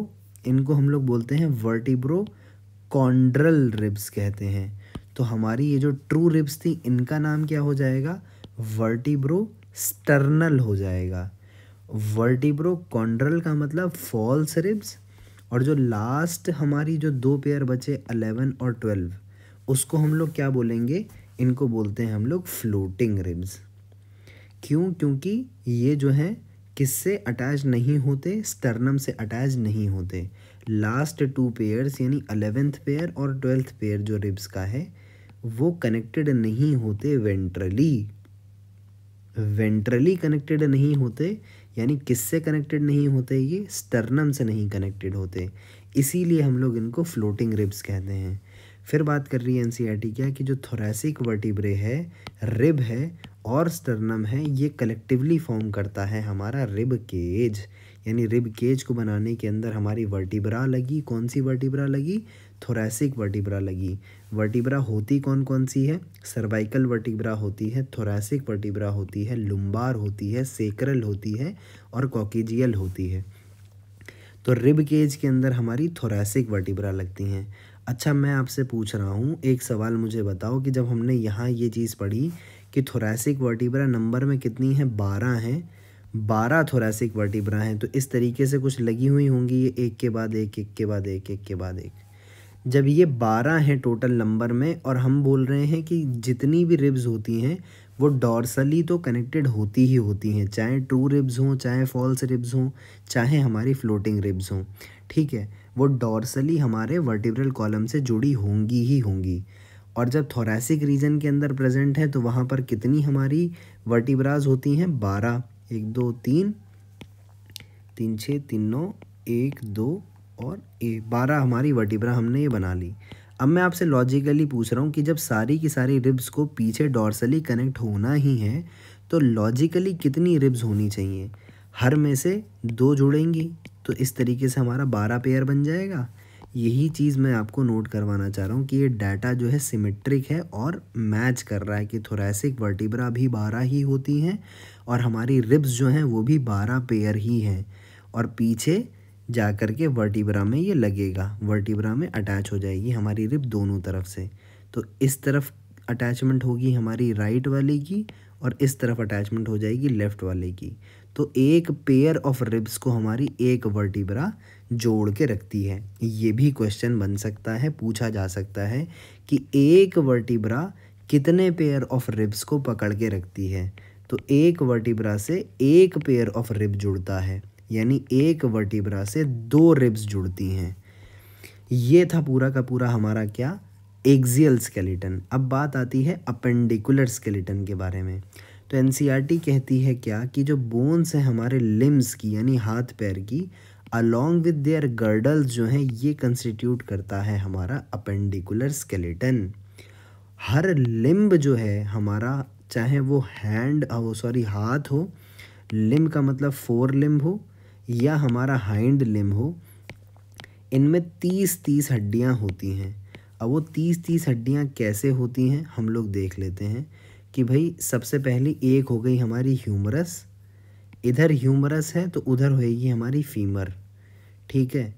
इनको हम लोग बोलते हैं वर्टिब्रो कॉन्ड्रल रिब्स कहते हैं तो हमारी ये जो ट्रू रिब्स थी इनका नाम क्या हो जाएगा वर्टिब्रो स्टर्नल हो जाएगा वर्टिब्रो कॉन्ड्रल का मतलब फॉल्स रिब्स और जो लास्ट हमारी जो दो पेयर बचे अलेवन और ट्वेल्व उसको हम लोग क्या बोलेंगे इनको बोलते हैं हम लोग फ्लोटिंग रिब्स क्यों क्योंकि ये जो हैं किससे अटैच नहीं होते स्टर्नम से अटैच नहीं होते लास्ट टू पेयर्स यानी अलेवेंथ पेयर और ट्वेल्थ पेयर जो रिब्स का है वो कनेक्टेड नहीं होते वेंट्रली वेंट्रली कनेक्टेड नहीं होते यानी किससे कनेक्टेड नहीं होते ये स्टर्नम से नहीं कनेक्टेड होते इसीलिए हम लोग इनको फ्लोटिंग रिब्स कहते हैं फिर बात कर रही है एन e क्या कि जो थोरेसिक वर्टिब्रे है रिब है और स्टर्नम है ये कलेक्टिवली फॉर्म करता है हमारा रिब केज यानी रिब केज को बनाने के अंदर हमारी वर्टिब्रा लगी कौन सी वर्टिब्रा लगी थोरेसिक वर्टिब्रा लगी वर्टिब्रा होती कौन कौन सी है सर्वाइकल वर्टिब्रा होती है थोरेसिक वर्टिब्रा होती है लुम्बार होती है सेक्रल होती है और कॉकीजियल होती है तो रिब केज के अंदर हमारी थोरेसिक वर्टिब्रा लगती हैं अच्छा मैं आपसे पूछ रहा हूँ एक सवाल मुझे बताओ कि जब हमने यहाँ ये चीज़ पढ़ी कि थोरेसिक वर्टिब्रा नंबर में कितनी है बारह हैं बारह थोरेसिक वर्टिब्रा हैं तो इस तरीके से कुछ लगी हुई होंगी ये एक के बाद एक एक के बाद एक एक के बाद एक जब ये बारह हैं टोटल नंबर में और हम बोल रहे हैं कि जितनी भी रिब्स होती हैं वो डॉर्सली तो कनेक्टेड होती ही होती हैं चाहे ट्रू रिब्स हों चाहे फॉल्स रिब्स हों चाहे हमारी फ्लोटिंग रिब्स हों ठीक है वो डॉर्सली हमारे वर्टिब्रल कॉलम से जुड़ी होंगी ही होंगी और जब थोरेसिक रीजन के अंदर प्रेजेंट है तो वहाँ पर कितनी हमारी वर्टिब्राज होती हैं बारह एक दो तीन तीन छः तीन नौ एक दो और ए बारह हमारी वर्टिब्रा हमने ये बना ली अब मैं आपसे लॉजिकली पूछ रहा हूँ कि जब सारी की सारी रिब्स को पीछे डॉर्सली कनेक्ट होना ही है तो लॉजिकली कितनी रिब्स होनी चाहिए हर में से दो जुड़ेंगी तो इस तरीके से हमारा बारह पेयर बन जाएगा यही चीज़ मैं आपको नोट करवाना चाह रहा हूँ कि ये डाटा जो है सिमेट्रिक है और मैच कर रहा है कि थोरेसिक वर्टिब्रा भी बारह ही होती हैं और हमारी रिब्स जो हैं वो भी बारह पेयर ही हैं और पीछे जा कर के वर्टिब्रा में ये लगेगा वर्टिब्रा में अटैच हो जाएगी हमारी रिब दोनों तरफ से तो इस तरफ अटैचमेंट होगी हमारी राइट वाले की और इस तरफ अटैचमेंट हो जाएगी लेफ़्ट वाले की तो एक पेयर ऑफ रिब्स को हमारी एक वर्टिब्रा जोड़ के रखती है ये भी क्वेश्चन बन सकता है पूछा जा सकता है कि एक वर्टिब्रा कितने पेयर ऑफ रिब्स को पकड़ के रखती है तो एक वर्टिब्रा से एक पेयर ऑफ रिब जुड़ता है यानी एक वर्टिब्रा से दो रिब्स जुड़ती हैं ये था पूरा का पूरा हमारा क्या एक्जियल स्केलेटन अब बात आती है अपेंडिकुलर स्केलेटन के बारे में तो एन e कहती है क्या कि जो बोन्स हैं हमारे लिम्स की यानी हाथ पैर की अलॉन्ग विद देयर गर्डल्स जो हैं ये कंस्टिट्यूट करता है हमारा अपेंडिकुलर स्केलेटन हर लिम्ब जो है हमारा चाहे वो हैंड वो सॉरी हाथ हो लिम्ब का मतलब फोर लिम्ब हो या हमारा हाइंड लिम्ब हो इनमें तीस तीस हड्डियाँ होती हैं अब वो तीस तीस हड्डियाँ कैसे होती हैं हम लोग देख लेते हैं कि भाई सबसे पहले एक हो गई हमारी ह्यूमरस इधर ह्यूमरस है तो उधर होएगी हमारी फीमर ठीक है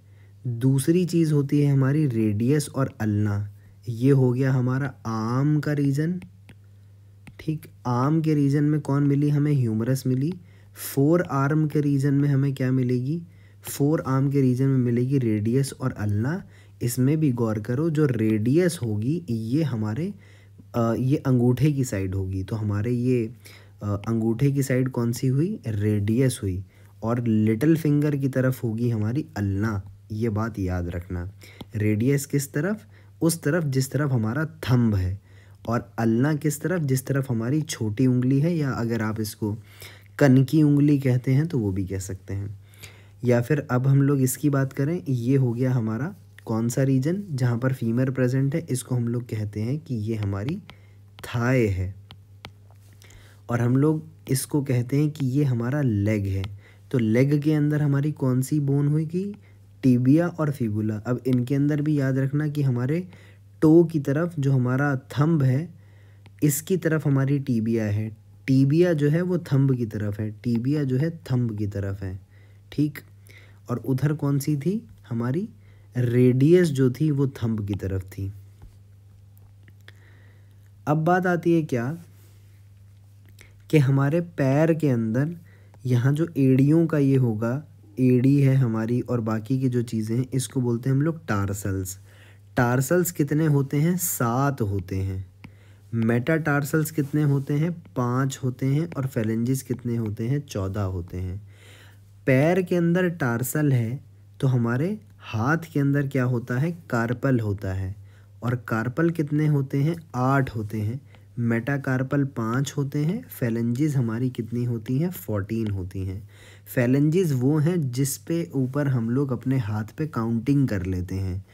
दूसरी चीज़ होती है हमारी रेडियस और अलना ये हो गया हमारा आम का रीजन ठीक आम के रीजन में कौन मिली हमें ह्यूमरस मिली फोर आर्म के रीजन में हमें क्या मिलेगी फोर आर्म के रीजन में मिलेगी रेडियस और अलना इसमें भी गौर करो जो रेडियस होगी ये हमारे ये अंगूठे की साइड होगी तो हमारे ये अंगूठे की साइड कौन सी हुई रेडियस हुई और लिटल फिंगर की तरफ होगी हमारी अल्ना ये बात याद रखना रेडियस किस तरफ उस तरफ जिस तरफ हमारा थंब है और अल्ना किस तरफ जिस तरफ हमारी छोटी उंगली है या अगर आप इसको कन की उंगली कहते हैं तो वो भी कह सकते हैं या फिर अब हम लोग इसकी बात करें ये हो गया हमारा कौन सा रीजन जहाँ पर फीमर प्रेजेंट है इसको हम लोग कहते हैं कि ये हमारी थाए है और हम लोग इसको कहते हैं कि ये हमारा लेग है तो लेग के अंदर हमारी कौन सी बोन होगी टीबिया और फिबुला अब इनके अंदर भी याद रखना कि हमारे टो की तरफ जो हमारा थंब है इसकी तरफ हमारी टीबिया है टीबिया जो है वो थंब की तरफ है टीबिया जो है थंब की तरफ है ठीक और उधर कौन सी थी हमारी रेडियस जो थी वो थंब की तरफ थी अब बात आती है क्या कि हमारे पैर के अंदर यहाँ जो एड़ियों का ये होगा एड़ी है हमारी और बाकी की जो चीज़ें हैं इसको बोलते हैं हम लोग टार्सल्स टार्सल्स कितने होते हैं सात होते हैं मेटा टार्सल्स कितने होते हैं पाँच होते हैं और फेलेंजिस कितने होते हैं चौदह होते हैं पैर के अंदर टार्सल है तो हमारे हाथ के अंदर क्या होता है कार्पल होता है और कार्पल कितने होते हैं आठ होते हैं मेटाकार्पल पाँच होते हैं फैलेंजिज हमारी कितनी होती हैं फोर्टीन होती हैं फैलेंजिस वो हैं जिस पे ऊपर हम लोग अपने हाथ पे काउंटिंग कर लेते हैं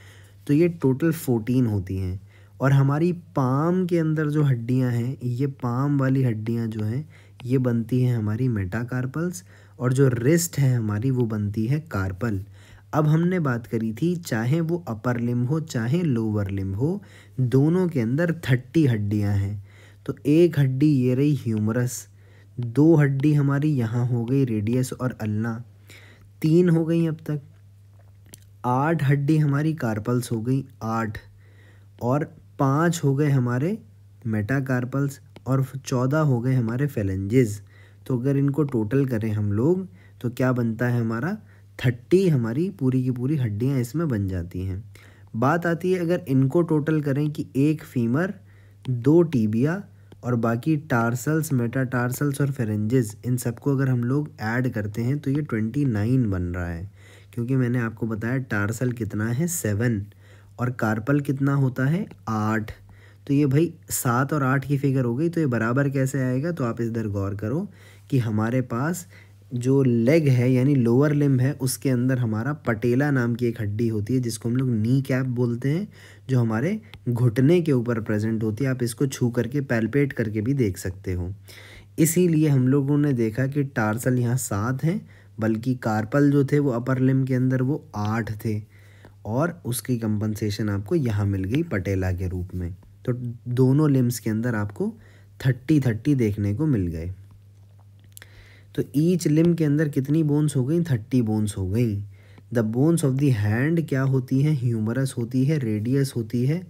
तो ये टोटल फोर्टीन होती हैं और हमारी पाम के अंदर जो हड्डियां हैं ये पाम वाली हड्डियां जो हैं ये बनती हैं हमारी मेटाकार्पल्स और जो रिस्ट है हमारी वो बनती है कार्पल अब हमने बात करी थी चाहे वो अपर लिम्ब हो चाहे लोअर लिम्ब हो दोनों के अंदर थर्टी हड्डियां हैं तो एक हड्डी ये रही ह्यूमरस दो हड्डी हमारी यहाँ हो गई रेडियस और अल्ना तीन हो गई अब तक आठ हड्डी हमारी कार्पल्स हो गई आठ और पाँच हो गए हमारे मेटा कार्पल्स और चौदह हो गए हमारे फेलेंजेस तो अगर इनको टोटल करें हम लोग तो क्या बनता है हमारा थर्टी हमारी पूरी की पूरी हड्डियाँ इसमें बन जाती हैं बात आती है अगर इनको टोटल करें कि एक फीमर दो टीबिया और बाकी टार्सल्स टार्सल्स और फेरेंजेस इन सबको अगर हम लोग ऐड करते हैं तो ये ट्वेंटी नाइन बन रहा है क्योंकि मैंने आपको बताया टार्सल कितना है सेवन और कार्पल कितना होता है आठ तो ये भाई सात और आठ की फिगर हो गई तो ये बराबर कैसे आएगा तो आप इस दर गौर करो कि हमारे पास जो लेग है यानी लोअर लिम्ब है उसके अंदर हमारा पटेला नाम की एक हड्डी होती है जिसको हम लोग नी कैप बोलते हैं जो हमारे घुटने के ऊपर प्रेजेंट होती है आप इसको छू करके पैल्पेट करके भी देख सकते हो इसीलिए हम लोगों ने देखा कि टार्सल यहाँ सात हैं बल्कि कार्पल जो थे वो अपर लिम्ब के अंदर वो आठ थे और उसकी कंपनसेशन आपको यहाँ मिल गई पटेला के रूप में तो दोनों लिम्स के अंदर आपको थर्टी थर्टी देखने को मिल गए तो ईच लिम के अंदर कितनी बोन्स हो गई थर्टी बोन्स हो गई the bones of the hand क्या होती हैं ह्यूमरस होती है रेडियस होती है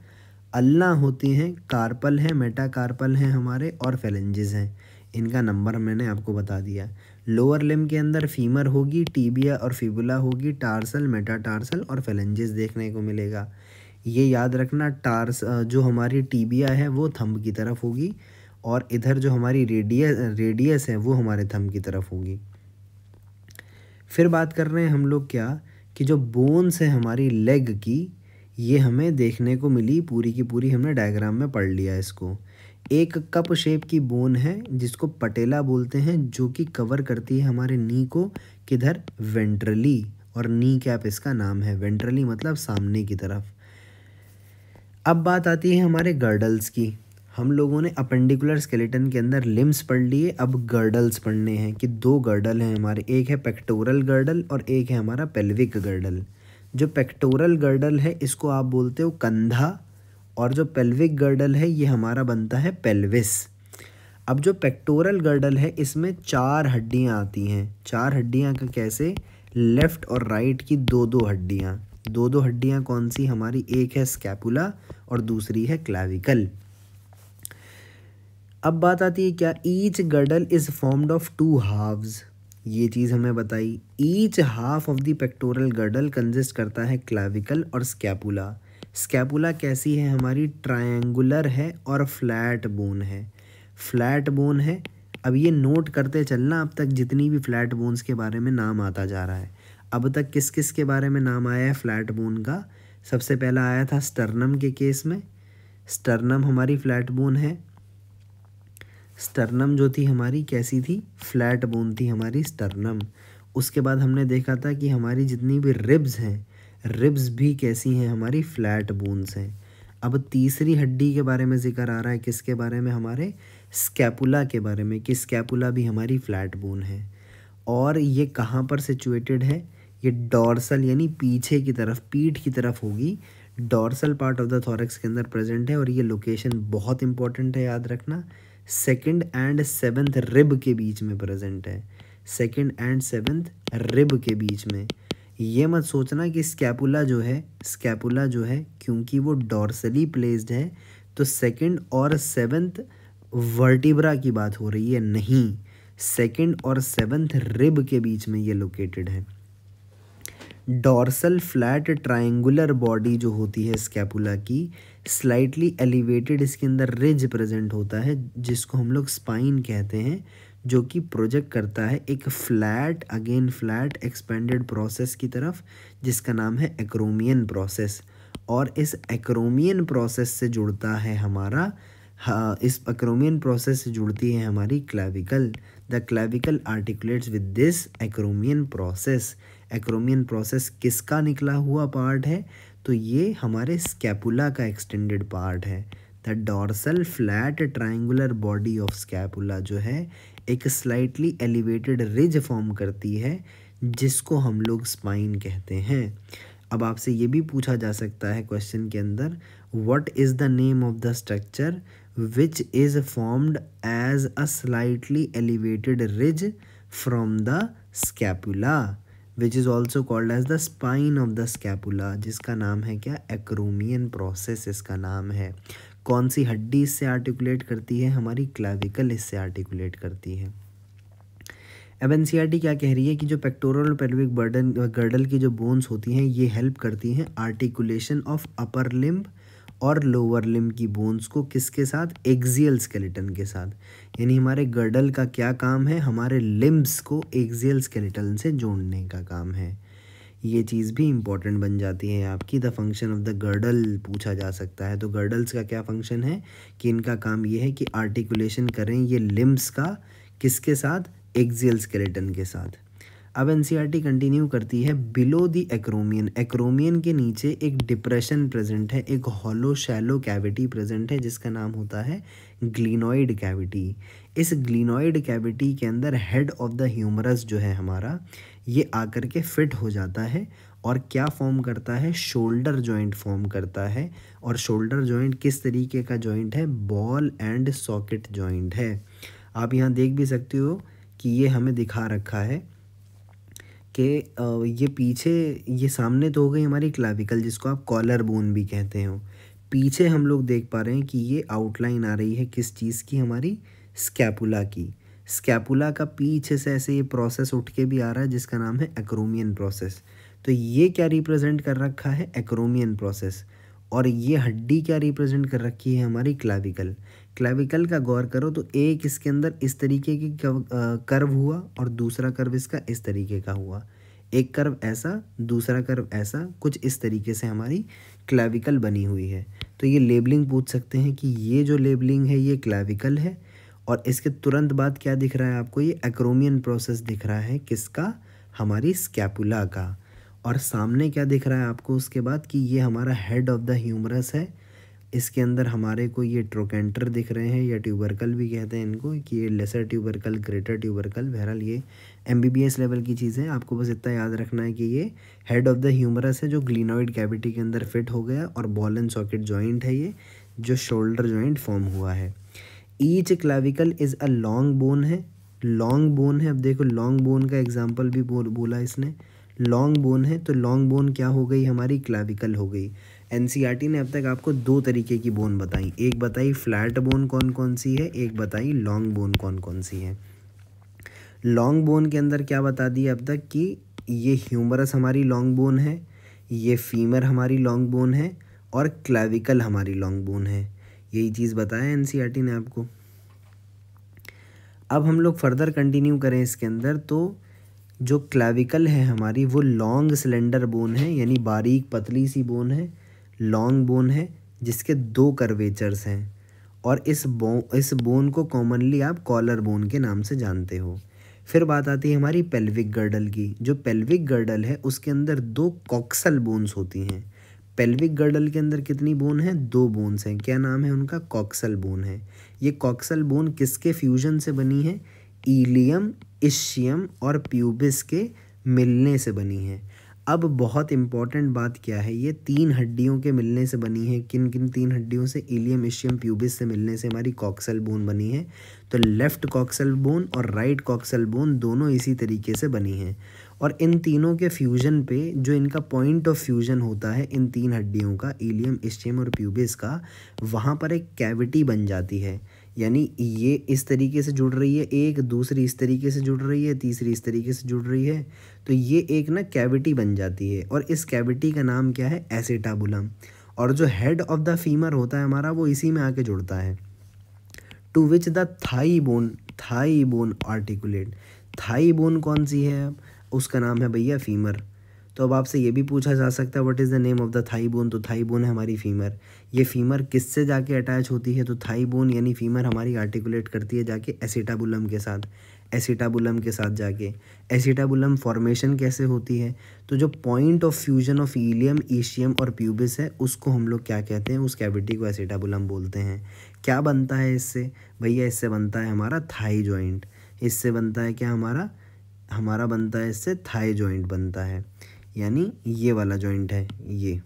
अल्ला होती हैं कार्पल हैं मेटा कार्पल हैं हमारे और फेलेंजेस हैं इनका नंबर मैंने आपको बता दिया लोअर लिम के अंदर फीमर होगी टीबिया और फिबुला होगी टार्सल टार्सल और फेलेंजेस देखने को मिलेगा ये याद रखना टार्स जो हमारी टीबिया है वो थंब की तरफ होगी और इधर जो हमारी रेडियस रेडियस है वो हमारे थम की तरफ होगी फिर बात कर रहे हैं हम लोग क्या कि जो बोन्स है हमारी लेग की ये हमें देखने को मिली पूरी की पूरी हमने डायग्राम में पढ़ लिया इसको एक कप शेप की बोन है जिसको पटेला बोलते हैं जो कि कवर करती है हमारे नी को किधर वेंट्रली और नी कैप इसका नाम है वेंट्रली मतलब सामने की तरफ अब बात आती है हमारे गर्डल्स की हम लोगों ने अपेंडिकुलर स्केलेटन के अंदर लिम्स पढ़ लिए अब गर्डल्स पढ़ने हैं कि दो गर्डल हैं हमारे एक है पेक्टोरल गर्डल और एक है हमारा पेल्विक गर्डल जो पेक्टोरल गर्डल है इसको आप बोलते हो कंधा और जो पेल्विक गर्डल है ये हमारा बनता है पेल्विस अब जो पेक्टोरल गर्डल है इसमें चार हड्डियाँ आती हैं चार हड्डियाँ का कैसे लेफ़्ट और राइट की दो दो हड्डियाँ दो दो हड्डियाँ कौन सी हमारी एक है स्कैपुला और दूसरी है क्लाविकल अब बात आती है क्या each girdle is formed of two halves ये चीज़ हमें बताई each half of the pectoral girdle consist करता है क्लाविकल और स्कैपुला स्कैपुला कैसी है हमारी ट्रायंगुलर है और फ्लैट बोन है फ्लैट बोन है अब ये नोट करते चलना अब तक जितनी भी फ्लैट बोन्स के बारे में नाम आता जा रहा है अब तक किस किस के बारे में नाम आया है फ्लैट बोन का सबसे पहला आया था स्टर्नम के केस में स्टर्नम हमारी फ्लैट बोन है स्टर्नम जो थी हमारी कैसी थी फ्लैट बोन थी हमारी स्टर्नम उसके बाद हमने देखा था कि हमारी जितनी भी रिब्स हैं रिब्स भी कैसी हैं हमारी फ्लैट बोन्स हैं अब तीसरी हड्डी के बारे में जिक्र आ रहा है किसके बारे में हमारे स्कैपुला के बारे में कि स्कैपुला भी हमारी फ्लैट बोन है और ये कहाँ पर सिचुएटेड है ये डॉर्सल यानी पीछे की तरफ पीठ की तरफ होगी dorsal part of the thorax के अंदर प्रेजेंट है और ये लोकेशन बहुत इंपॉर्टेंट है याद रखना सेकंड एंड सेवन्थ रिब के बीच में प्रेजेंट है सेकंड एंड सेवन्थ रिब के बीच में ये मत सोचना कि स्कैपुला जो है स्कैपुला जो है क्योंकि वो डॉर्सली प्लेस्ड है तो सेकंड और सेवन्थ वर्टिब्रा की बात हो रही है नहीं सेकंड और सेवन्थ रिब के बीच में ये लोकेटेड है डॉर्सल फ्लैट ट्राइंगुलर बॉडी जो होती है स्कैपुला की स्लाइटली एलिवेटेड इसके अंदर रिज प्रेजेंट होता है जिसको हम लोग स्पाइन कहते हैं जो कि प्रोजेक्ट करता है एक flat again flat expanded process की तरफ जिसका नाम है एक्रोमियन प्रोसेस और इस एक्रोमियन प्रोसेस से जुड़ता है हमारा हाँ इस एक्रोमियन प्रोसेस से जुड़ती है हमारी clavicle the clavicle articulates with this acromion process acromion process किसका निकला हुआ पार्ट है तो ये हमारे स्कैपुला का एक्सटेंडेड पार्ट है the dorsal flat triangular body of scapula जो है एक स्लाइटली एलिवेटेड रिज फॉर्म करती है जिसको हम लोग स्पाइन कहते हैं अब आपसे ये भी पूछा जा सकता है क्वेश्चन के अंदर what is the name of the structure which is formed as a slightly elevated ridge from the scapula which is also called as the spine of the scapula जिसका नाम है क्या एक्रोमियन प्रोसेस इसका नाम है कौन सी हड्डी इससे आर्टिकुलेट करती है हमारी क्लाविकल इससे आर्टिकुलेट करती है एब एन e क्या कह रही है कि जो पेक्टोरल पेल्विक बर्डन गर्डल की जो बोन्स होती हैं ये हेल्प करती हैं आर्टिकुलेशन ऑफ अपर लिम्ब और लोअर लिम की बोन्स को किसके साथ एक्जियल स्केलेटन के साथ यानी हमारे गर्डल का क्या काम है हमारे लिम्स को एक्जियल स्केलेटन से जोड़ने का काम है ये चीज़ भी इम्पॉर्टेंट बन जाती है आपकी the function of the girdle पूछा जा सकता है तो गर्डल्स का क्या फंक्शन है कि इनका काम ये है कि आर्टिकुलेशन करें ये लिम्स का किसके साथ एक्जियल स्केलेटन के साथ अब एन कंटिन्यू e करती है बिलो दी एक्रोमियन एक्रोमियन के नीचे एक डिप्रेशन प्रेजेंट है एक हॉलो शैलो कैविटी प्रेजेंट है जिसका नाम होता है ग्लिनोइड कैविटी इस ग्लिनॉइड कैविटी के अंदर हेड ऑफ द ह्यूमरस जो है हमारा ये आकर के फिट हो जाता है और क्या फॉर्म करता है शोल्डर जॉइंट फॉर्म करता है और शोल्डर जॉइंट किस तरीके का जॉइंट है बॉल एंड सॉकेट जॉइंट है आप यहाँ देख भी सकते हो कि ये हमें दिखा रखा है के ये पीछे ये सामने तो हो गई हमारी क्लाविकल जिसको आप कॉलर बोन भी कहते हो पीछे हम लोग देख पा रहे हैं कि ये आउटलाइन आ रही है किस चीज़ की हमारी स्कैपुला की स्कैपुला का पीछे से ऐसे ये प्रोसेस उठ के भी आ रहा है जिसका नाम है एक्रोमियन प्रोसेस तो ये क्या रिप्रेजेंट कर रखा है एक्रोमियन प्रोसेस और ये हड्डी क्या रिप्रेजेंट कर रखी है हमारी क्लाविकल क्लेविकल का गौर करो तो एक इसके अंदर इस तरीके की कर्व हुआ और दूसरा कर्व इसका इस तरीके का हुआ एक कर्व ऐसा दूसरा कर्व ऐसा कुछ इस तरीके से हमारी क्लेविकल बनी हुई है तो ये लेबलिंग पूछ सकते हैं कि ये जो लेबलिंग है ये क्लेविकल है और इसके तुरंत बाद क्या दिख रहा है आपको ये एक्रोमियन प्रोसेस दिख रहा है किसका हमारी स्कैपुला का और सामने क्या दिख रहा है आपको उसके बाद कि ये हमारा हेड ऑफ़ द ह्यूमरस है इसके अंदर हमारे को ये ट्रोकेंटर दिख रहे हैं या ट्यूबरकल भी कहते हैं इनको कि ये लेसर ट्यूबरकल ग्रेटर ट्यूबरकल बहरहाल ये एम लेवल की चीज़ है आपको बस इतना याद रखना है कि ये हेड ऑफ़ द ह्यूमरस है जो ग्लिनोइड कैविटी के अंदर फिट हो गया और बॉल एंड सॉकेट जॉइंट है ये जो शोल्डर जॉइंट फॉर्म हुआ है each clavicle is a long bone है लॉन्ग बोन है अब देखो लॉन्ग बोन का एग्जाम्पल भी बोल बोला इसने लॉन्ग बोन है तो लॉन्ग बोन क्या हो गई हमारी क्लाविकल हो गई एन ने अब तक आपको दो तरीके की बोन बताई एक बताई फ्लैट बोन कौन कौन सी है एक बताई लॉन्ग बोन कौन कौन सी है लॉन्ग बोन के अंदर क्या बता दिया अब तक कि ये ह्यूमरस हमारी लॉन्ग बोन है ये फीमर हमारी लॉन्ग बोन है और क्लाविकल हमारी लॉन्ग बोन है यही चीज़ बताया एन ने आपको अब हम लोग फर्दर कंटिन्यू करें इसके अंदर तो जो क्लाविकल है हमारी वो लॉन्ग सिलेंडर बोन है यानी बारीक पतली सी बोन है लॉन्ग बोन है जिसके दो कर्वेचर्स हैं और इस बो इस बोन को कॉमनली आप कॉलर बोन के नाम से जानते हो फिर बात आती है हमारी पेल्विक गर्डल की जो पेल्विक गर्डल है उसके अंदर दो कॉक्सल बोन्स होती हैं पेल्विक गर्डल के अंदर कितनी बोन है दो बोन्स हैं क्या नाम है उनका कॉक्सल बोन है ये कॉक्सल बोन किसके फ्यूजन से बनी है ईलियम इशियम और प्यूबिस के मिलने से बनी है अब बहुत इंपॉर्टेंट बात क्या है ये तीन हड्डियों के मिलने से बनी है किन किन तीन हड्डियों से इलियम इशियम प्यूबिस से मिलने से हमारी कॉक्सल बोन बनी है तो लेफ़्ट कॉक्सल बोन और राइट कॉक्सल बोन दोनों इसी तरीके से बनी हैं और इन तीनों के फ्यूजन पे जो इनका पॉइंट ऑफ फ्यूजन होता है इन तीन हड्डियों का इलियम इश्चियम और प्यूबिस का वहाँ पर एक कैविटी बन जाती है यानी ये इस तरीके से जुड़ रही है एक दूसरी इस तरीके से जुड़ रही है तीसरी इस तरीके से जुड़ रही है तो ये एक ना कैविटी बन जाती है और इस कैविटी का नाम क्या है एसिटाबुलम और जो हेड ऑफ द फीमर होता है हमारा वो इसी में आके जुड़ता है to which the thigh bone thigh bone articulate thigh bone कौन सी है उसका नाम है भैया फीमर तो अब आपसे ये भी पूछा जा सकता है what is the name of the thigh bone तो थाई बोन है हमारी फीमर ये फीमर किससे जाके अटैच होती है तो थाई बोन यानी फीमर हमारी आर्टिकुलेट करती है जाके एसिटाबुलम के साथ एसिटाबुलम के साथ जाके एसिटाबुलम फॉर्मेशन कैसे होती है तो जो point of fusion of ilium ischium और प्यूबिस है उसको हम लोग क्या कहते हैं उस कैविटी को एसिटाबुलम बोलते हैं क्या बनता है इससे भैया इससे बनता है हमारा थाई जॉइंट इससे बनता है क्या हमारा हमारा बनता है इससे थाई जॉइंट बनता है यानी ये वाला जॉइंट है ये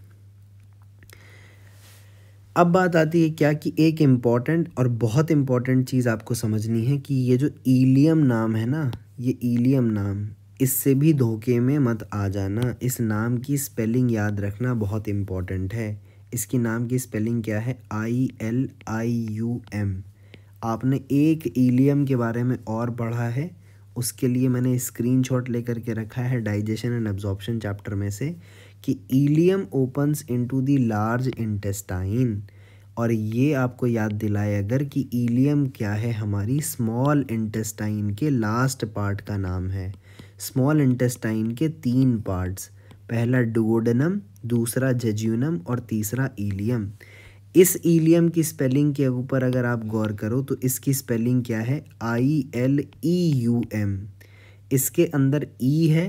अब बात आती है क्या कि एक इम्पॉर्टेंट और बहुत इम्पॉर्टेंट चीज़ आपको समझनी है कि ये जो ईलियम नाम है ना ये ईलियम नाम इससे भी धोखे में मत आ जाना इस नाम की स्पेलिंग याद रखना बहुत इम्पॉर्टेंट है इसकी नाम की स्पेलिंग क्या है I L I U M आपने एक ईलियम के बारे में और पढ़ा है उसके लिए मैंने स्क्रीनशॉट लेकर के रखा है डाइजेशन एंड एब्जॉर्प्शन चैप्टर में से कि ileum opens into the large intestine और ये आपको याद दिलाए अगर कि ईलियम क्या है हमारी स्मॉल इंटेस्टाइन के लास्ट पार्ट का नाम है स्मॉल इंटेस्टाइन के तीन पार्ट्स पहला डुओडनम दूसरा जज्यूनम और तीसरा ईलियम इस ईलियम की स्पेलिंग के ऊपर अगर आप गौर करो तो इसकी स्पेलिंग क्या है I L E U M इसके अंदर ई e है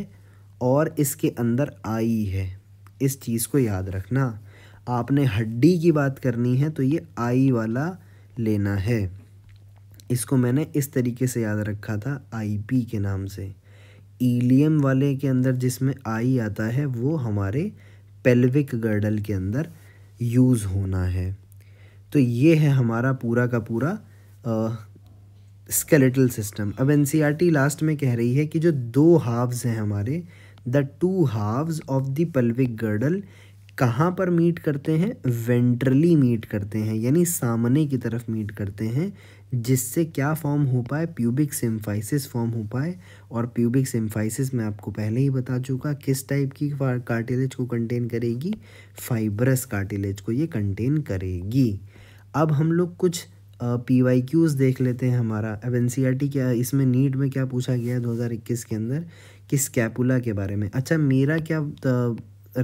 और इसके अंदर आई है इस चीज़ को याद रखना आपने हड्डी की बात करनी है तो ये आई वाला लेना है इसको मैंने इस तरीके से याद रखा था आईपी के नाम से ईलियम वाले के अंदर जिसमें आई आता है वो हमारे पेल्विक गर्डल के अंदर यूज़ होना है तो ये है हमारा पूरा का पूरा स्केलेटल सिस्टम अब एन लास्ट e में कह रही है कि जो दो हाव्स हैं हमारे the two halves of the pelvic girdle कहाँ पर मीट करते हैं वेंट्रली मीट करते हैं यानी सामने की तरफ मीट करते हैं जिससे क्या फॉर्म हो पाए प्यूबिक सिम्फाइसिस फॉर्म हो पाए और प्यूबिक सिम्फाइसिस मैं आपको पहले ही बता चुका किस टाइप की कार्टिलेज को कंटेन करेगी फाइब्रस कार्टिलेज को ये कंटेन करेगी अब हम लोग कुछ पी वाई क्यूज़ देख लेते हैं हमारा अब एन सी आर टी क्या इसमें नीट में क्या पूछा गया है दो हज़ार इक्कीस के अंदर कि स्कैपुला के बारे में अच्छा मेरा क्या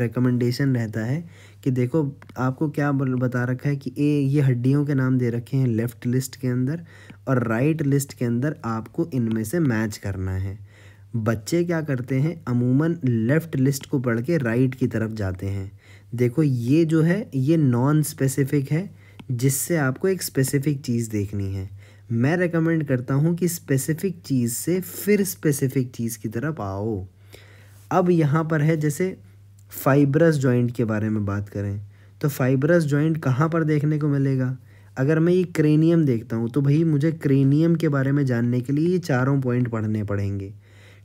रिकमेंडेशन रहता है कि देखो आपको क्या बता रखा है कि ए ये हड्डियों के नाम दे रखे हैं लेफ़्ट लिस्ट के अंदर और राइट लिस्ट के अंदर आपको इनमें से मैच करना है बच्चे क्या करते हैं अमूमन लेफ़्ट लिस्ट को पढ़ के राइट की तरफ जाते हैं देखो ये जो है ये नॉन स्पेसिफ़िक है जिससे आपको एक स्पेसिफ़िक चीज़ देखनी है मैं रेकमेंड करता हूँ कि स्पेसिफ़िक चीज़ से फिर स्पेसिफ़िक चीज़ की तरफ आओ अब यहाँ पर है जैसे फाइब्रस जॉइंट के बारे में बात करें तो फाइब्रस जॉइंट कहाँ पर देखने को मिलेगा अगर मैं ये क्रेनियम देखता हूँ तो भाई मुझे क्रेनियम के बारे में जानने के लिए ये चारों पॉइंट पढ़ने पड़ेंगे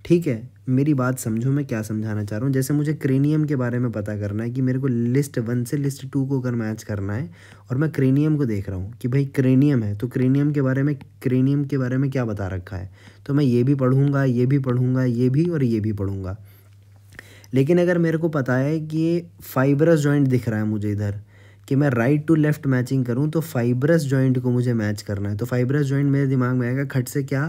ठीक है मेरी बात समझो मैं क्या समझाना चाह रहा हूँ जैसे मुझे क्रेनियम के बारे में पता करना है कि मेरे को लिस्ट वन से लिस्ट टू को अगर मैच करना है और मैं क्रेनियम को देख रहा हूँ कि भाई क्रेनियम है तो क्रेनियम के बारे में क्रेनियम के बारे में क्या बता रखा है तो मैं ये भी पढ़ूँगा ये भी पढ़ूँगा ये भी और ये भी पढ़ूँगा लेकिन अगर मेरे को पता है कि ये फाइबरस जॉइंट दिख रहा है मुझे इधर कि मैं राइट टू लेफ़्ट मैचिंग करूँ तो फाइबरस जॉइंट को मुझे मैच करना है तो फाइबरस जॉइंट मेरे दिमाग में आएगा खट से क्या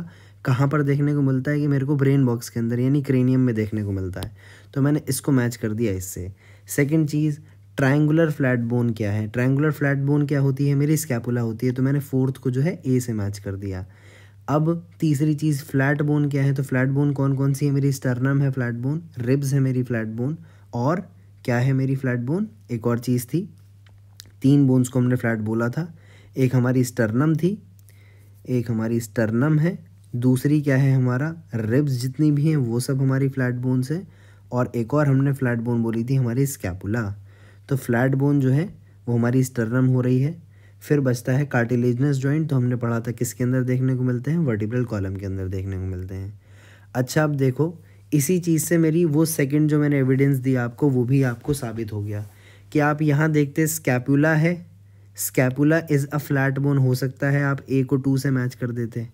कहाँ पर देखने को मिलता है कि मेरे को ब्रेन बॉक्स के अंदर यानी क्रेनियम में देखने को मिलता है तो मैंने इसको मैच कर दिया इससे सेकेंड चीज़ ट्रायंगुलर फ्लैट बोन क्या है ट्रायंगुलर फ्लैट बोन क्या होती है मेरी स्कैपुला होती है तो मैंने फोर्थ को जो है ए से मैच कर दिया अब तीसरी चीज़ फ्लैट बोन क्या है तो फ्लैट बोन कौन कौन सी है मेरी स्टर्नम है फ्लैट बोन रिब्स है मेरी फ्लैट बोन और क्या है मेरी फ्लैट बोन एक और चीज़ थी तीन बोन्स को हमने फ्लैट बोला था एक हमारी स्टर्नम थी एक हमारी स्टर्नम है दूसरी क्या है हमारा रिब्स जितनी भी हैं वो सब हमारी फ्लैट बोन्स है और एक और हमने फ्लैट बोन बोली थी हमारी स्कैपुला तो फ्लैट बोन जो है वो हमारी स्टर्नम हो रही है फिर बचता है कार्टिलेजनस जॉइंट तो हमने पढ़ा था किसके अंदर देखने को मिलते हैं वर्टिब्रल कॉलम के अंदर देखने को मिलते हैं अच्छा आप देखो इसी चीज़ से मेरी वो सेकंड जो मैंने एविडेंस दिया आपको वो भी आपको साबित हो गया कि आप यहाँ देखते स्कैपुला है scapula is a flat bone हो सकता है आप ए को टू से मैच कर देते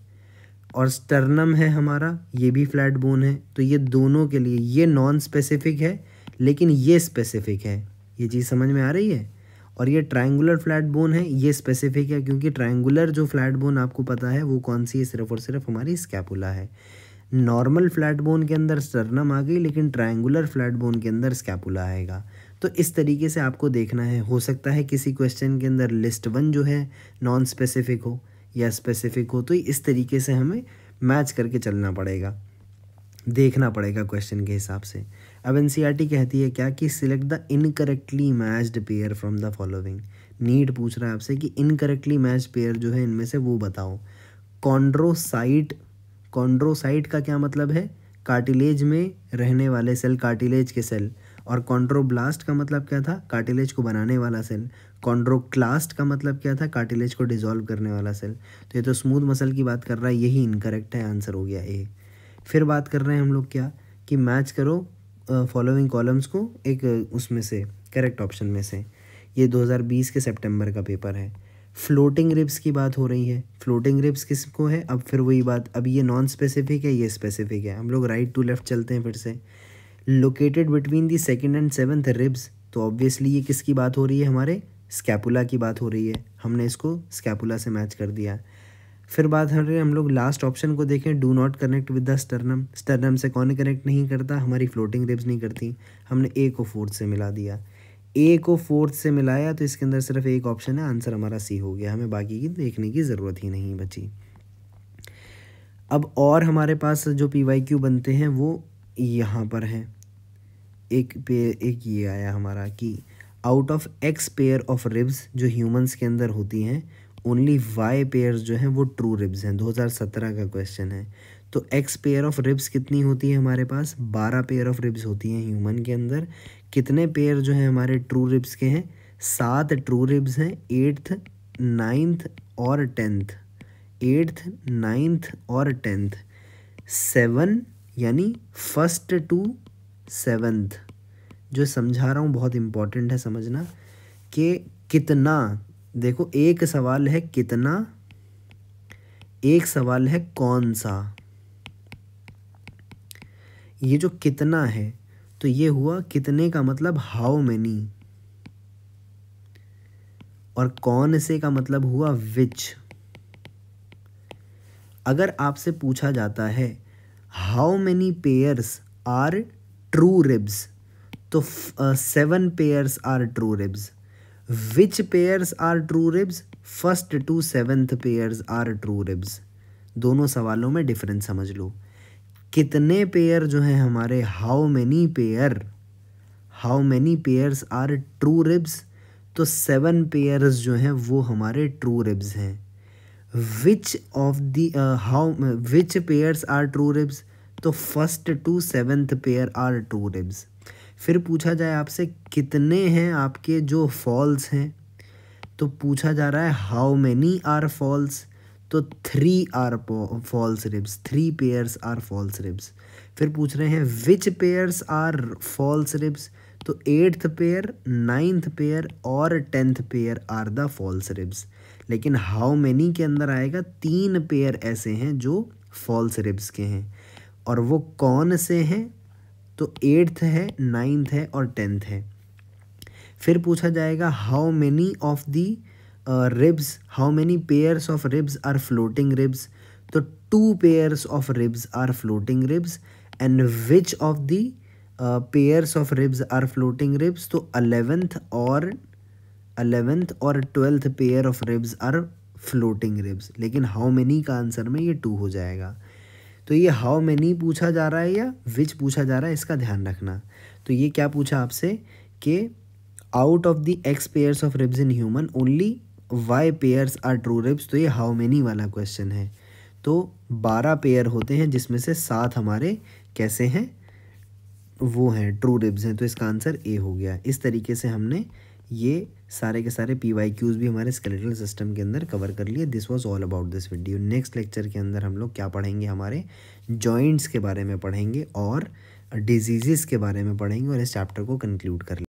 और स्टर्नम है हमारा ये भी फ्लैट बोन है तो ये दोनों के लिए ये नॉन स्पेसिफिक है लेकिन ये स्पेसिफिक है ये चीज़ समझ में आ रही है और ये ट्रायंगुलर फ्लैट बोन है ये स्पेसिफिक है क्योंकि ट्रायंगुलर जो फ्लैट बोन आपको पता है वो कौन सी है सिर्फ और सिर्फ हमारी स्कैपुला है नॉर्मल फ्लैट बोन के अंदर सरनम आ गई लेकिन ट्रायंगुलर फ्लैट बोन के अंदर स्कैपुला आएगा तो इस तरीके से आपको देखना है हो सकता है किसी क्वेश्चन के अंदर लिस्ट वन जो है नॉन स्पेसिफिक हो या स्पेसिफिक हो तो इस तरीके से हमें मैच करके चलना पड़ेगा देखना पड़ेगा क्वेश्चन के हिसाब से अब एन e कहती है क्या कि select the incorrectly matched pair from the following NEET पूछ रहा है आपसे कि इनकरेक्टली मैच पेयर जो है इनमें से वो बताओ कॉन्ड्रोसाइट कॉन्ड्रोसाइट का क्या मतलब है कार्टिलेज में रहने वाले सेल कार्टिलेज के सेल और कॉन्ड्रोब्लास्ट का मतलब क्या था कार्टिलेज को बनाने वाला सेल कॉन्ड्रोक्लास्ट का मतलब क्या था कार्टिलेज को डिजोल्व करने वाला सेल तो ये तो स्मूथ मसल की बात कर रहा है यही इनकरेक्ट है आंसर हो गया ए फिर बात कर रहे हैं हम लोग क्या कि मैच करो फॉलोइंग कॉलम्स को एक उसमें से करेक्ट ऑप्शन में से ये 2020 के सितंबर का पेपर है फ्लोटिंग रिब्स की बात हो रही है फ्लोटिंग रिब्स किस को है अब फिर वही बात अब ये नॉन स्पेसिफिक है ये स्पेसिफिक है हम लोग राइट टू लेफ्ट चलते हैं फिर से located between the second and seventh ribs तो ऑब्वियसली ये किसकी बात हो रही है हमारे स्कैपुला की बात हो रही है हमने इसको स्कैपुला से मैच कर दिया फिर बात कर रहे हम लोग लास्ट ऑप्शन को देखें do not connect with the sternum sternum से कौन कनेक्ट नहीं करता हमारी फ्लोटिंग रिब्स नहीं करती हमने ए को फोर्थ से मिला दिया ए को फोर्थ से मिलाया तो इसके अंदर सिर्फ एक ऑप्शन है आंसर हमारा सी हो गया हमें बाकी की देखने की ज़रूरत ही नहीं बची अब और हमारे पास जो पी वाई क्यू बनते हैं वो यहाँ पर हैं एक पे एक ये आया हमारा कि out of X pair of ribs जो ह्यूमंस के अंदर होती हैं ओनली वाई पेयर जो हैं वो ट्रू रिब्स हैं 2017 का क्वेश्चन है तो एक्स पेयर ऑफ रिब्स कितनी होती है हमारे पास 12 पेयर ऑफ रिब्स होती हैं ह्यूमन के अंदर कितने पेयर जो हैं हमारे ट्रू रिब्स के हैं सात ट्रू रिब्स हैं एट्थ नाइन्थ और टेंथ एट्थ नाइन्थ और टेंथ सेवन यानी फर्स्ट टू सेवन्थ जो समझा रहा हूँ बहुत इम्पॉर्टेंट है समझना कि कितना देखो एक सवाल है कितना एक सवाल है कौन सा ये जो कितना है तो ये हुआ कितने का मतलब हाउ मैनी और कौन से का मतलब हुआ विच अगर आपसे पूछा जाता है how many pairs are true ribs तो seven pairs are true ribs which pairs are true ribs first to seventh pairs are true ribs दोनों सवालों में डिफरेंस समझ लो कितने पेयर जो हैं हमारे how many pair how many pairs are true ribs तो सेवन पेयर्स जो हैं वो हमारे ट्रू रिब्स हैं which of the how which pairs are true ribs तो first to seventh pair are true ribs फिर पूछा जाए आपसे कितने हैं आपके जो फॉल्स हैं तो पूछा जा रहा है हाउ मैनी आर फॉल्स तो three are false ribs three pairs are false ribs फिर पूछ रहे हैं which pairs are false ribs तो एट्थ पेयर नाइन्थ पेयर और tenth pair are the false ribs लेकिन हाउ मैनी के अंदर आएगा तीन पेयर ऐसे हैं जो फॉल्स रिब्स के हैं और वो कौन से हैं तो एट्थ है नाइन्थ है और टेंथ है फिर पूछा जाएगा how many of the ribs how many pairs of ribs are floating ribs तो two pairs of ribs are floating ribs and which of the pairs of ribs are floating ribs तो eleventh और eleventh और twelfth pair of ribs are floating ribs लेकिन how many का answer में ये to हो जाएगा तो ये हाउ मैनी पूछा जा रहा है या विच पूछा जा रहा है इसका ध्यान रखना तो ये क्या पूछा आपसे कि out of the X pairs of ribs in human only Y pairs are true ribs तो ये हाउ मैनी वाला क्वेश्चन है तो बारह पेयर होते हैं जिसमें से सात हमारे कैसे हैं वो हैं ट्रू रिब्स हैं तो इसका आंसर ए हो गया इस तरीके से हमने ये सारे के सारे पी वाई क्यूज़ भी हमारे स्केलेटल सिस्टम के अंदर कवर कर लिए this was all about this video next lecture के अंदर हम लोग क्या पढ़ेंगे हमारे जॉइंट्स के बारे में पढ़ेंगे और डिजीजेस के बारे में पढ़ेंगे और इस चैप्टर को कंक्लूड कर लेंगे